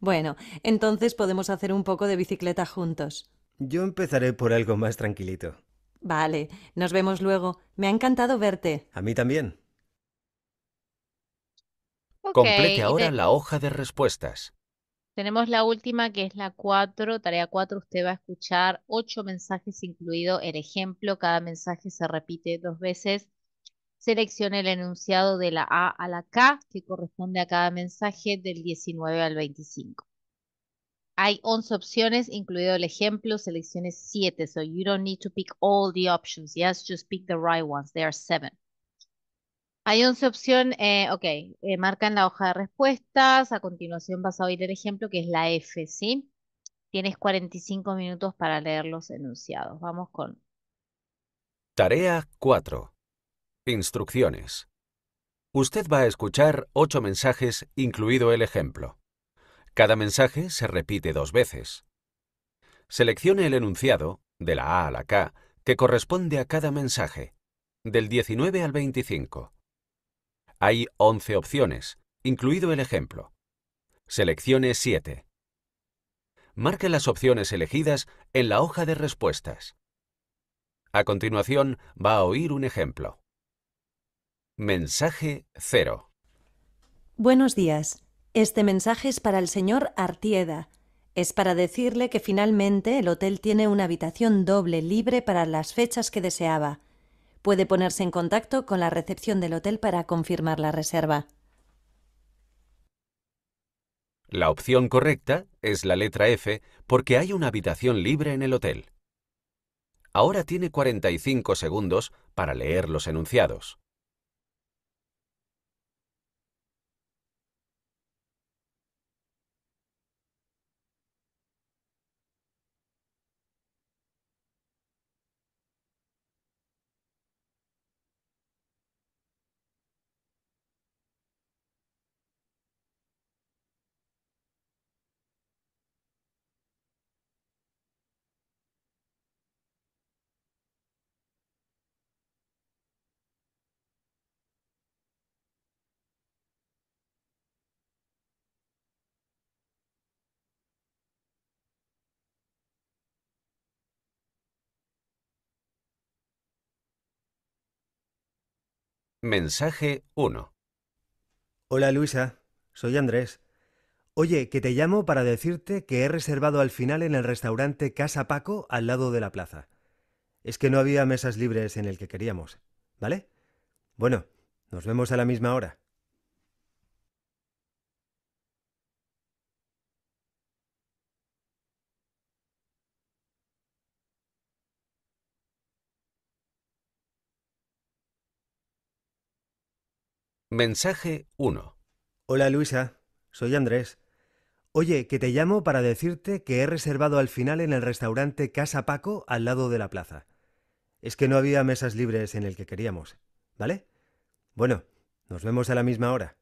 Bueno, entonces podemos hacer un poco de bicicleta juntos. Yo empezaré por algo más tranquilito. Vale, nos vemos luego. Me ha encantado verte. A mí también. Complete ahora la hoja de respuestas. Tenemos la última que es la 4, tarea 4. Usted va a escuchar ocho mensajes incluido el ejemplo. Cada mensaje se repite dos veces. Seleccione el enunciado de la A a la K que corresponde a cada mensaje del 19 al 25. Hay 11 opciones, incluido el ejemplo, selecciones 7. So you don't need to pick all the options. Yes, just pick the right ones. There are 7. Hay 11 opciones, eh, ok, eh, marcan la hoja de respuestas, a continuación vas a oír el ejemplo que es la F, ¿sí? Tienes 45 minutos para leer los enunciados. Vamos con... Tarea 4. Instrucciones. Usted va a escuchar ocho mensajes, incluido el ejemplo. Cada mensaje se repite dos veces. Seleccione el enunciado, de la A a la K, que corresponde a cada mensaje, del 19 al 25. Hay 11 opciones, incluido el ejemplo. Seleccione 7. Marque las opciones elegidas en la hoja de respuestas. A continuación, va a oír un ejemplo. Mensaje cero. Buenos días. Este mensaje es para el señor Artieda. Es para decirle que finalmente el hotel tiene una habitación doble libre para las fechas que deseaba. Puede ponerse en contacto con la recepción del hotel para confirmar la reserva. La opción correcta es la letra F porque hay una habitación libre en el hotel. Ahora tiene 45 segundos para leer los enunciados. Mensaje 1. Hola Luisa, soy Andrés. Oye, que te llamo para decirte que he reservado al final en el restaurante Casa Paco al lado de la plaza. Es que no había mesas libres en el que queríamos, ¿vale? Bueno, nos vemos a la misma hora. Mensaje 1. Hola Luisa, soy Andrés. Oye, que te llamo para decirte que he reservado al final en el restaurante Casa Paco al lado de la plaza. Es que no había mesas libres en el que queríamos, ¿vale? Bueno, nos vemos a la misma hora.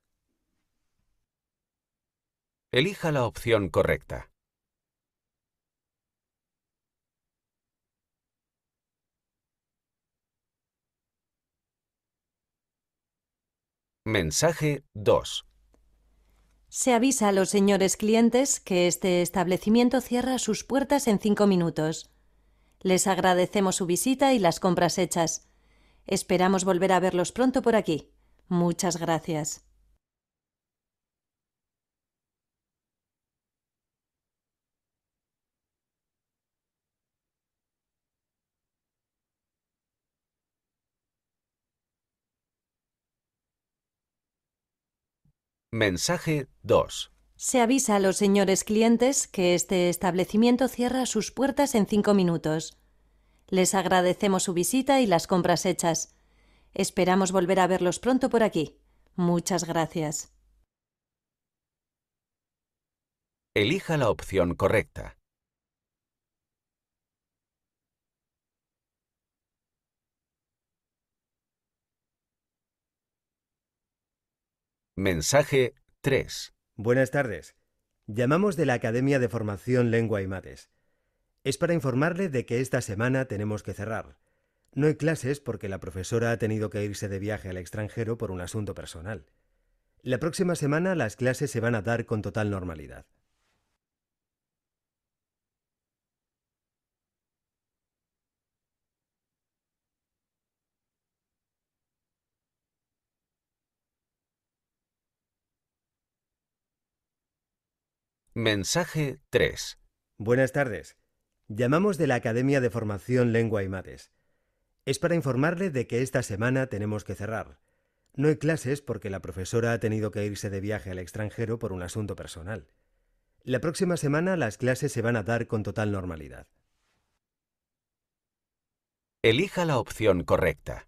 Elija la opción correcta. Mensaje 2. Se avisa a los señores clientes que este establecimiento cierra sus puertas en cinco minutos. Les agradecemos su visita y las compras hechas. Esperamos volver a verlos pronto por aquí. Muchas gracias. Mensaje 2. Se avisa a los señores clientes que este establecimiento cierra sus puertas en cinco minutos. Les agradecemos su visita y las compras hechas. Esperamos volver a verlos pronto por aquí. Muchas gracias. Elija la opción correcta. Mensaje 3. Buenas tardes. Llamamos de la Academia de Formación Lengua y Mates. Es para informarle de que esta semana tenemos que cerrar. No hay clases porque la profesora ha tenido que irse de viaje al extranjero por un asunto personal. La próxima semana las clases se van a dar con total normalidad. Mensaje 3. Buenas tardes. Llamamos de la Academia de Formación Lengua y Mates. Es para informarle de que esta semana tenemos que cerrar. No hay clases porque la profesora ha tenido que irse de viaje al extranjero por un asunto personal. La próxima semana las clases se van a dar con total normalidad. Elija la opción correcta.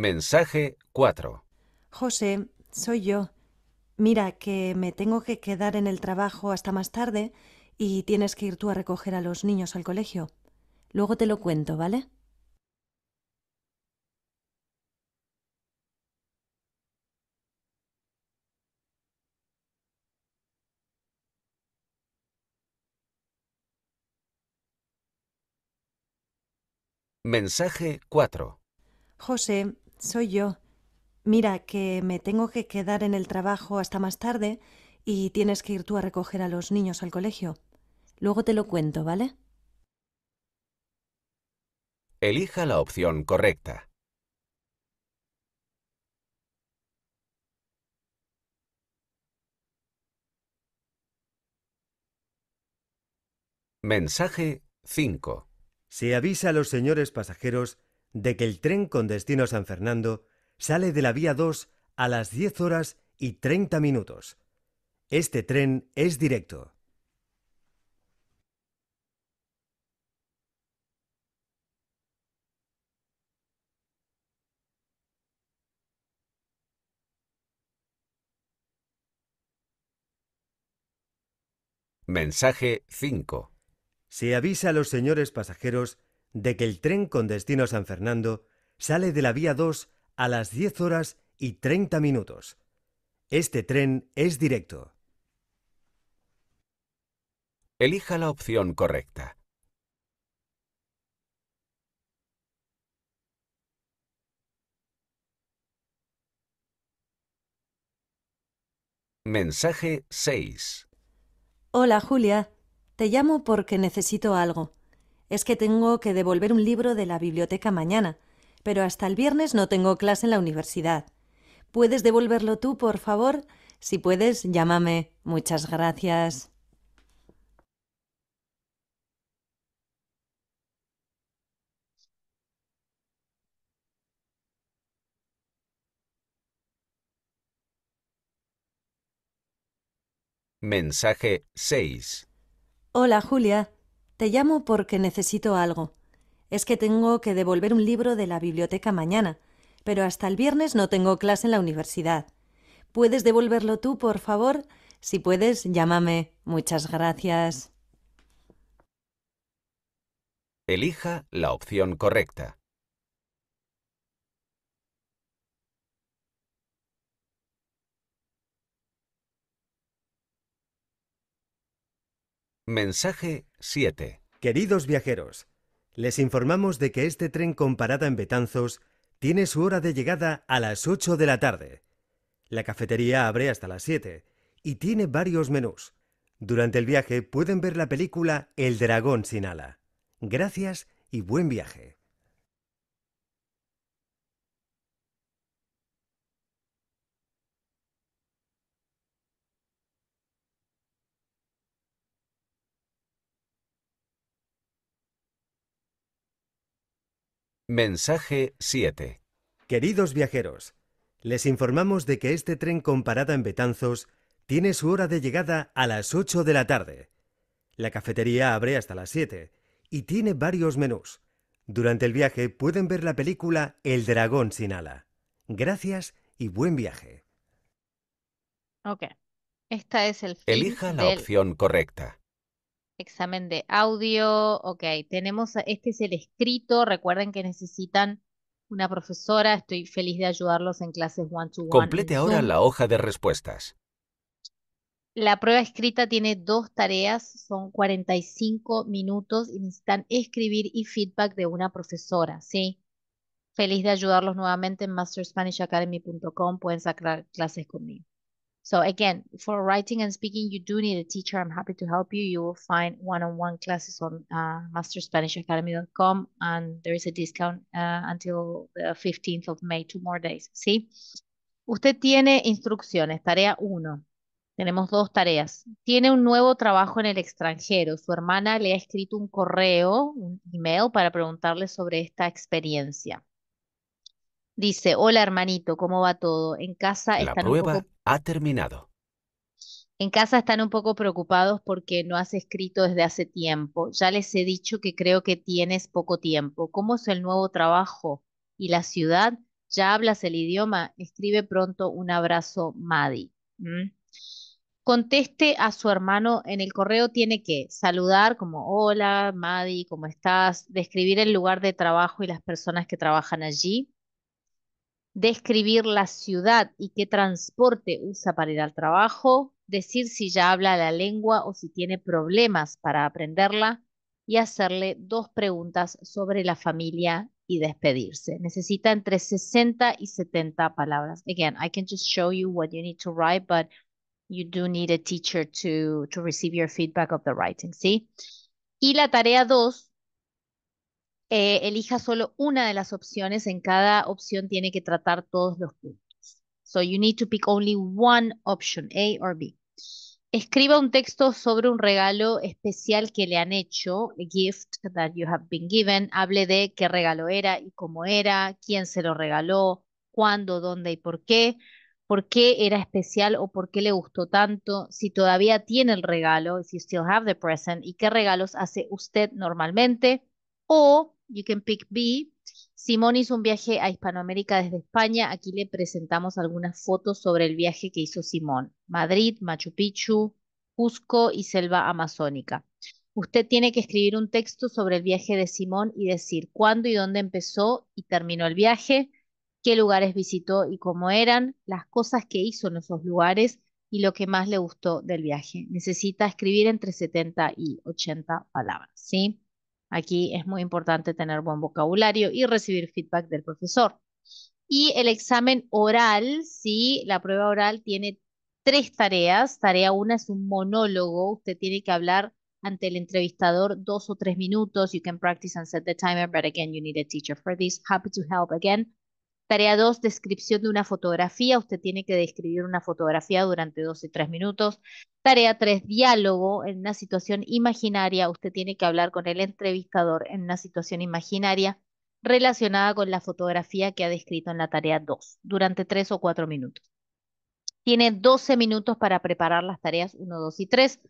Mensaje 4. José, soy yo. Mira, que me tengo que quedar en el trabajo hasta más tarde y tienes que ir tú a recoger a los niños al colegio. Luego te lo cuento, ¿vale? Mensaje 4. José, soy yo. Mira, que me tengo que quedar en el trabajo hasta más tarde y tienes que ir tú a recoger a los niños al colegio. Luego te lo cuento, ¿vale? Elija la opción correcta. Mensaje 5. Se avisa a los señores pasajeros de que el tren con destino a San Fernando sale de la vía 2 a las 10 horas y 30 minutos. Este tren es directo. Mensaje 5. Se avisa a los señores pasajeros de que el tren con destino a San Fernando sale de la vía 2 a las 10 horas y 30 minutos. Este tren es directo. Elija la opción correcta. Mensaje 6. Hola Julia, te llamo porque necesito algo. Es que tengo que devolver un libro de la biblioteca mañana, pero hasta el viernes no tengo clase en la universidad. ¿Puedes devolverlo tú, por favor? Si puedes, llámame. Muchas gracias. Mensaje 6. Hola, Julia. Te llamo porque necesito algo. Es que tengo que devolver un libro de la biblioteca mañana, pero hasta el viernes no tengo clase en la universidad. ¿Puedes devolverlo tú, por favor? Si puedes, llámame. Muchas gracias. Elija la opción correcta. Mensaje 7. Queridos viajeros, les informamos de que este tren con parada en Betanzos tiene su hora de llegada a las 8 de la tarde. La cafetería abre hasta las 7 y tiene varios menús. Durante el viaje pueden ver la película El dragón sin ala. Gracias y buen viaje. Mensaje 7. Queridos viajeros, les informamos de que este tren con parada en Betanzos tiene su hora de llegada a las 8 de la tarde. La cafetería abre hasta las 7 y tiene varios menús. Durante el viaje pueden ver la película El dragón sin ala. Gracias y buen viaje. Ok. Esta es el Elija la opción correcta examen de audio, ok, tenemos, este es el escrito, recuerden que necesitan una profesora, estoy feliz de ayudarlos en clases one-to-one. Complete ahora la hoja de respuestas. La prueba escrita tiene dos tareas, son 45 minutos y necesitan escribir y feedback de una profesora, ¿sí? Feliz de ayudarlos nuevamente en masterspanishacademy.com, pueden sacar clases conmigo. So again, for writing and speaking, you do need a teacher. I'm happy to help you. You will find one-on-one classes on uh, masterspanishacademy.com and there is a discount uh, until the 15th of May, two more days, ¿sí? Usted tiene instrucciones, tarea uno. Tenemos dos tareas. Tiene un nuevo trabajo en el extranjero. Su hermana le ha escrito un correo, un email, para preguntarle sobre esta experiencia. Dice, hola hermanito, ¿cómo va todo? En casa La están un poco, ha terminado. en casa están un poco preocupados porque no has escrito desde hace tiempo. Ya les he dicho que creo que tienes poco tiempo. ¿Cómo es el nuevo trabajo y la ciudad? ¿Ya hablas el idioma? Escribe pronto un abrazo, Madi. ¿Mm? Conteste a su hermano en el correo, tiene que saludar como hola, Madi, ¿cómo estás? Describir el lugar de trabajo y las personas que trabajan allí describir la ciudad y qué transporte usa para ir al trabajo, decir si ya habla la lengua o si tiene problemas para aprenderla y hacerle dos preguntas sobre la familia y despedirse. Necesita entre 60 y 70 palabras. Again, I can just show you what you need to write, but you do need a teacher to, to receive your feedback of the writing, Y la tarea dos. Eh, elija solo una de las opciones. En cada opción tiene que tratar todos los puntos. So you need to pick only one option, A or B. Escriba un texto sobre un regalo especial que le han hecho, a gift that you have been given. Hable de qué regalo era y cómo era, quién se lo regaló, cuándo, dónde y por qué, por qué era especial o por qué le gustó tanto, si todavía tiene el regalo, if you still have the present, y qué regalos hace usted normalmente, o You can pick B. Simón hizo un viaje a Hispanoamérica desde España. Aquí le presentamos algunas fotos sobre el viaje que hizo Simón. Madrid, Machu Picchu, Cusco y selva amazónica. Usted tiene que escribir un texto sobre el viaje de Simón y decir cuándo y dónde empezó y terminó el viaje, qué lugares visitó y cómo eran, las cosas que hizo en esos lugares y lo que más le gustó del viaje. Necesita escribir entre 70 y 80 palabras, ¿sí? Aquí es muy importante tener buen vocabulario y recibir feedback del profesor. Y el examen oral, sí, la prueba oral tiene tres tareas. Tarea una es un monólogo. Usted tiene que hablar ante el entrevistador dos o tres minutos. You can practice and set the timer, but again, you need a teacher for this. Happy to help again. Tarea 2, descripción de una fotografía. Usted tiene que describir una fotografía durante y 3 minutos. Tarea 3, diálogo en una situación imaginaria. Usted tiene que hablar con el entrevistador en una situación imaginaria relacionada con la fotografía que ha descrito en la tarea 2, durante 3 o 4 minutos. Tiene 12 minutos para preparar las tareas 1, 2 y 3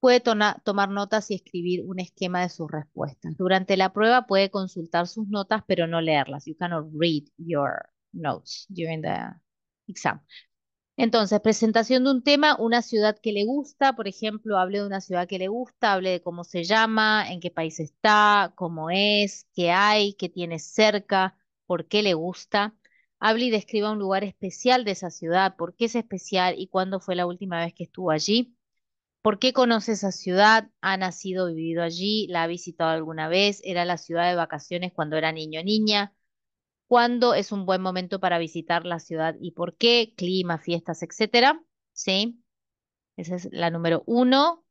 puede tomar notas y escribir un esquema de sus respuestas. Durante la prueba puede consultar sus notas, pero no leerlas. You cannot read your notes during the exam. Entonces, presentación de un tema, una ciudad que le gusta, por ejemplo, hable de una ciudad que le gusta, hable de cómo se llama, en qué país está, cómo es, qué hay, qué tiene cerca, por qué le gusta. Hable y describa un lugar especial de esa ciudad, por qué es especial y cuándo fue la última vez que estuvo allí. ¿Por qué conoce esa ciudad? ¿Ha nacido, vivido allí? ¿La ha visitado alguna vez? ¿Era la ciudad de vacaciones cuando era niño o niña? ¿Cuándo es un buen momento para visitar la ciudad y por qué? Clima, fiestas, etcétera. ¿Sí? Esa es la número uno.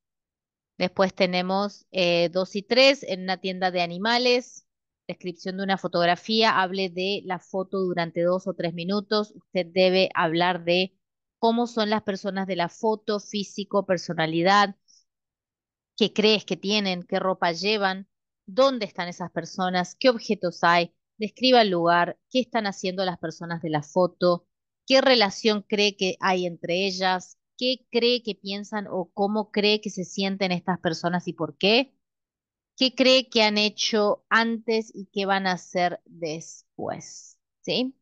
Después tenemos eh, dos y tres en una tienda de animales. Descripción de una fotografía. Hable de la foto durante dos o tres minutos. Usted debe hablar de cómo son las personas de la foto, físico, personalidad, qué crees que tienen, qué ropa llevan, dónde están esas personas, qué objetos hay, describa el lugar, qué están haciendo las personas de la foto, qué relación cree que hay entre ellas, qué cree que piensan o cómo cree que se sienten estas personas y por qué, qué cree que han hecho antes y qué van a hacer después. ¿Sí?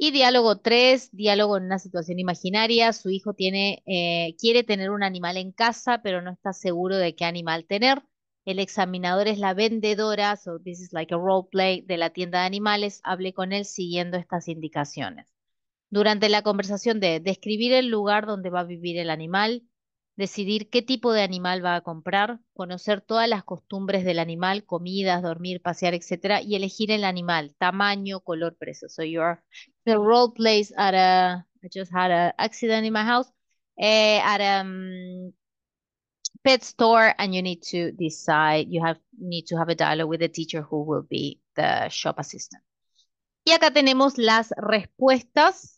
Y diálogo 3, diálogo en una situación imaginaria, su hijo tiene, eh, quiere tener un animal en casa, pero no está seguro de qué animal tener. El examinador es la vendedora, so this is like a role play de la tienda de animales, hable con él siguiendo estas indicaciones. Durante la conversación de describir el lugar donde va a vivir el animal, decidir qué tipo de animal va a comprar, conocer todas las costumbres del animal, comidas, dormir, pasear, etcétera, y elegir el animal, tamaño, color, precio. So are the role plays at a I just had an accident in my house eh, at a mm, pet store, and you need to decide. You have need to have a dialogue with the teacher who will be the shop assistant. Y acá tenemos las respuestas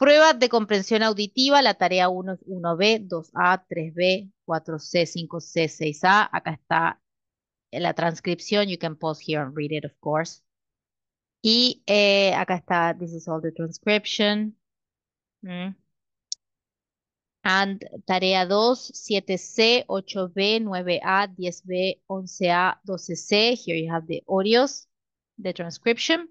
Prueba de comprensión auditiva, la tarea 1 es 1B, 2A, 3B, 4C, 5C, 6A. Acá está la transcripción. You can pause here and read it, of course. Y eh, acá está, this is all the transcription. Mm. And tarea 2, 7C, 8B, 9A, 10B, 11A, 12C. Here you have the audios, the transcription.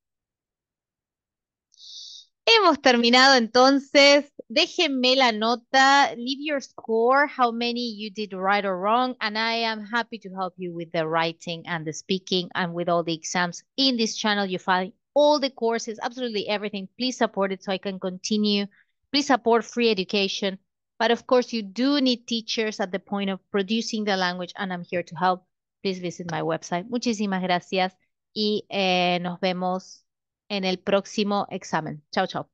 hemos terminado entonces. Déjenme la nota. Leave your score, how many you did right or wrong. And I am happy to help you with the writing and the speaking and with all the exams. In this channel, you find all the courses, absolutely everything. Please support it so I can continue. Please support free education. But of course, you do need teachers at the point of producing the language, and I'm here to help. Please visit my website. Muchísimas gracias y eh, nos vemos. en el próximo examen. Chao, chao.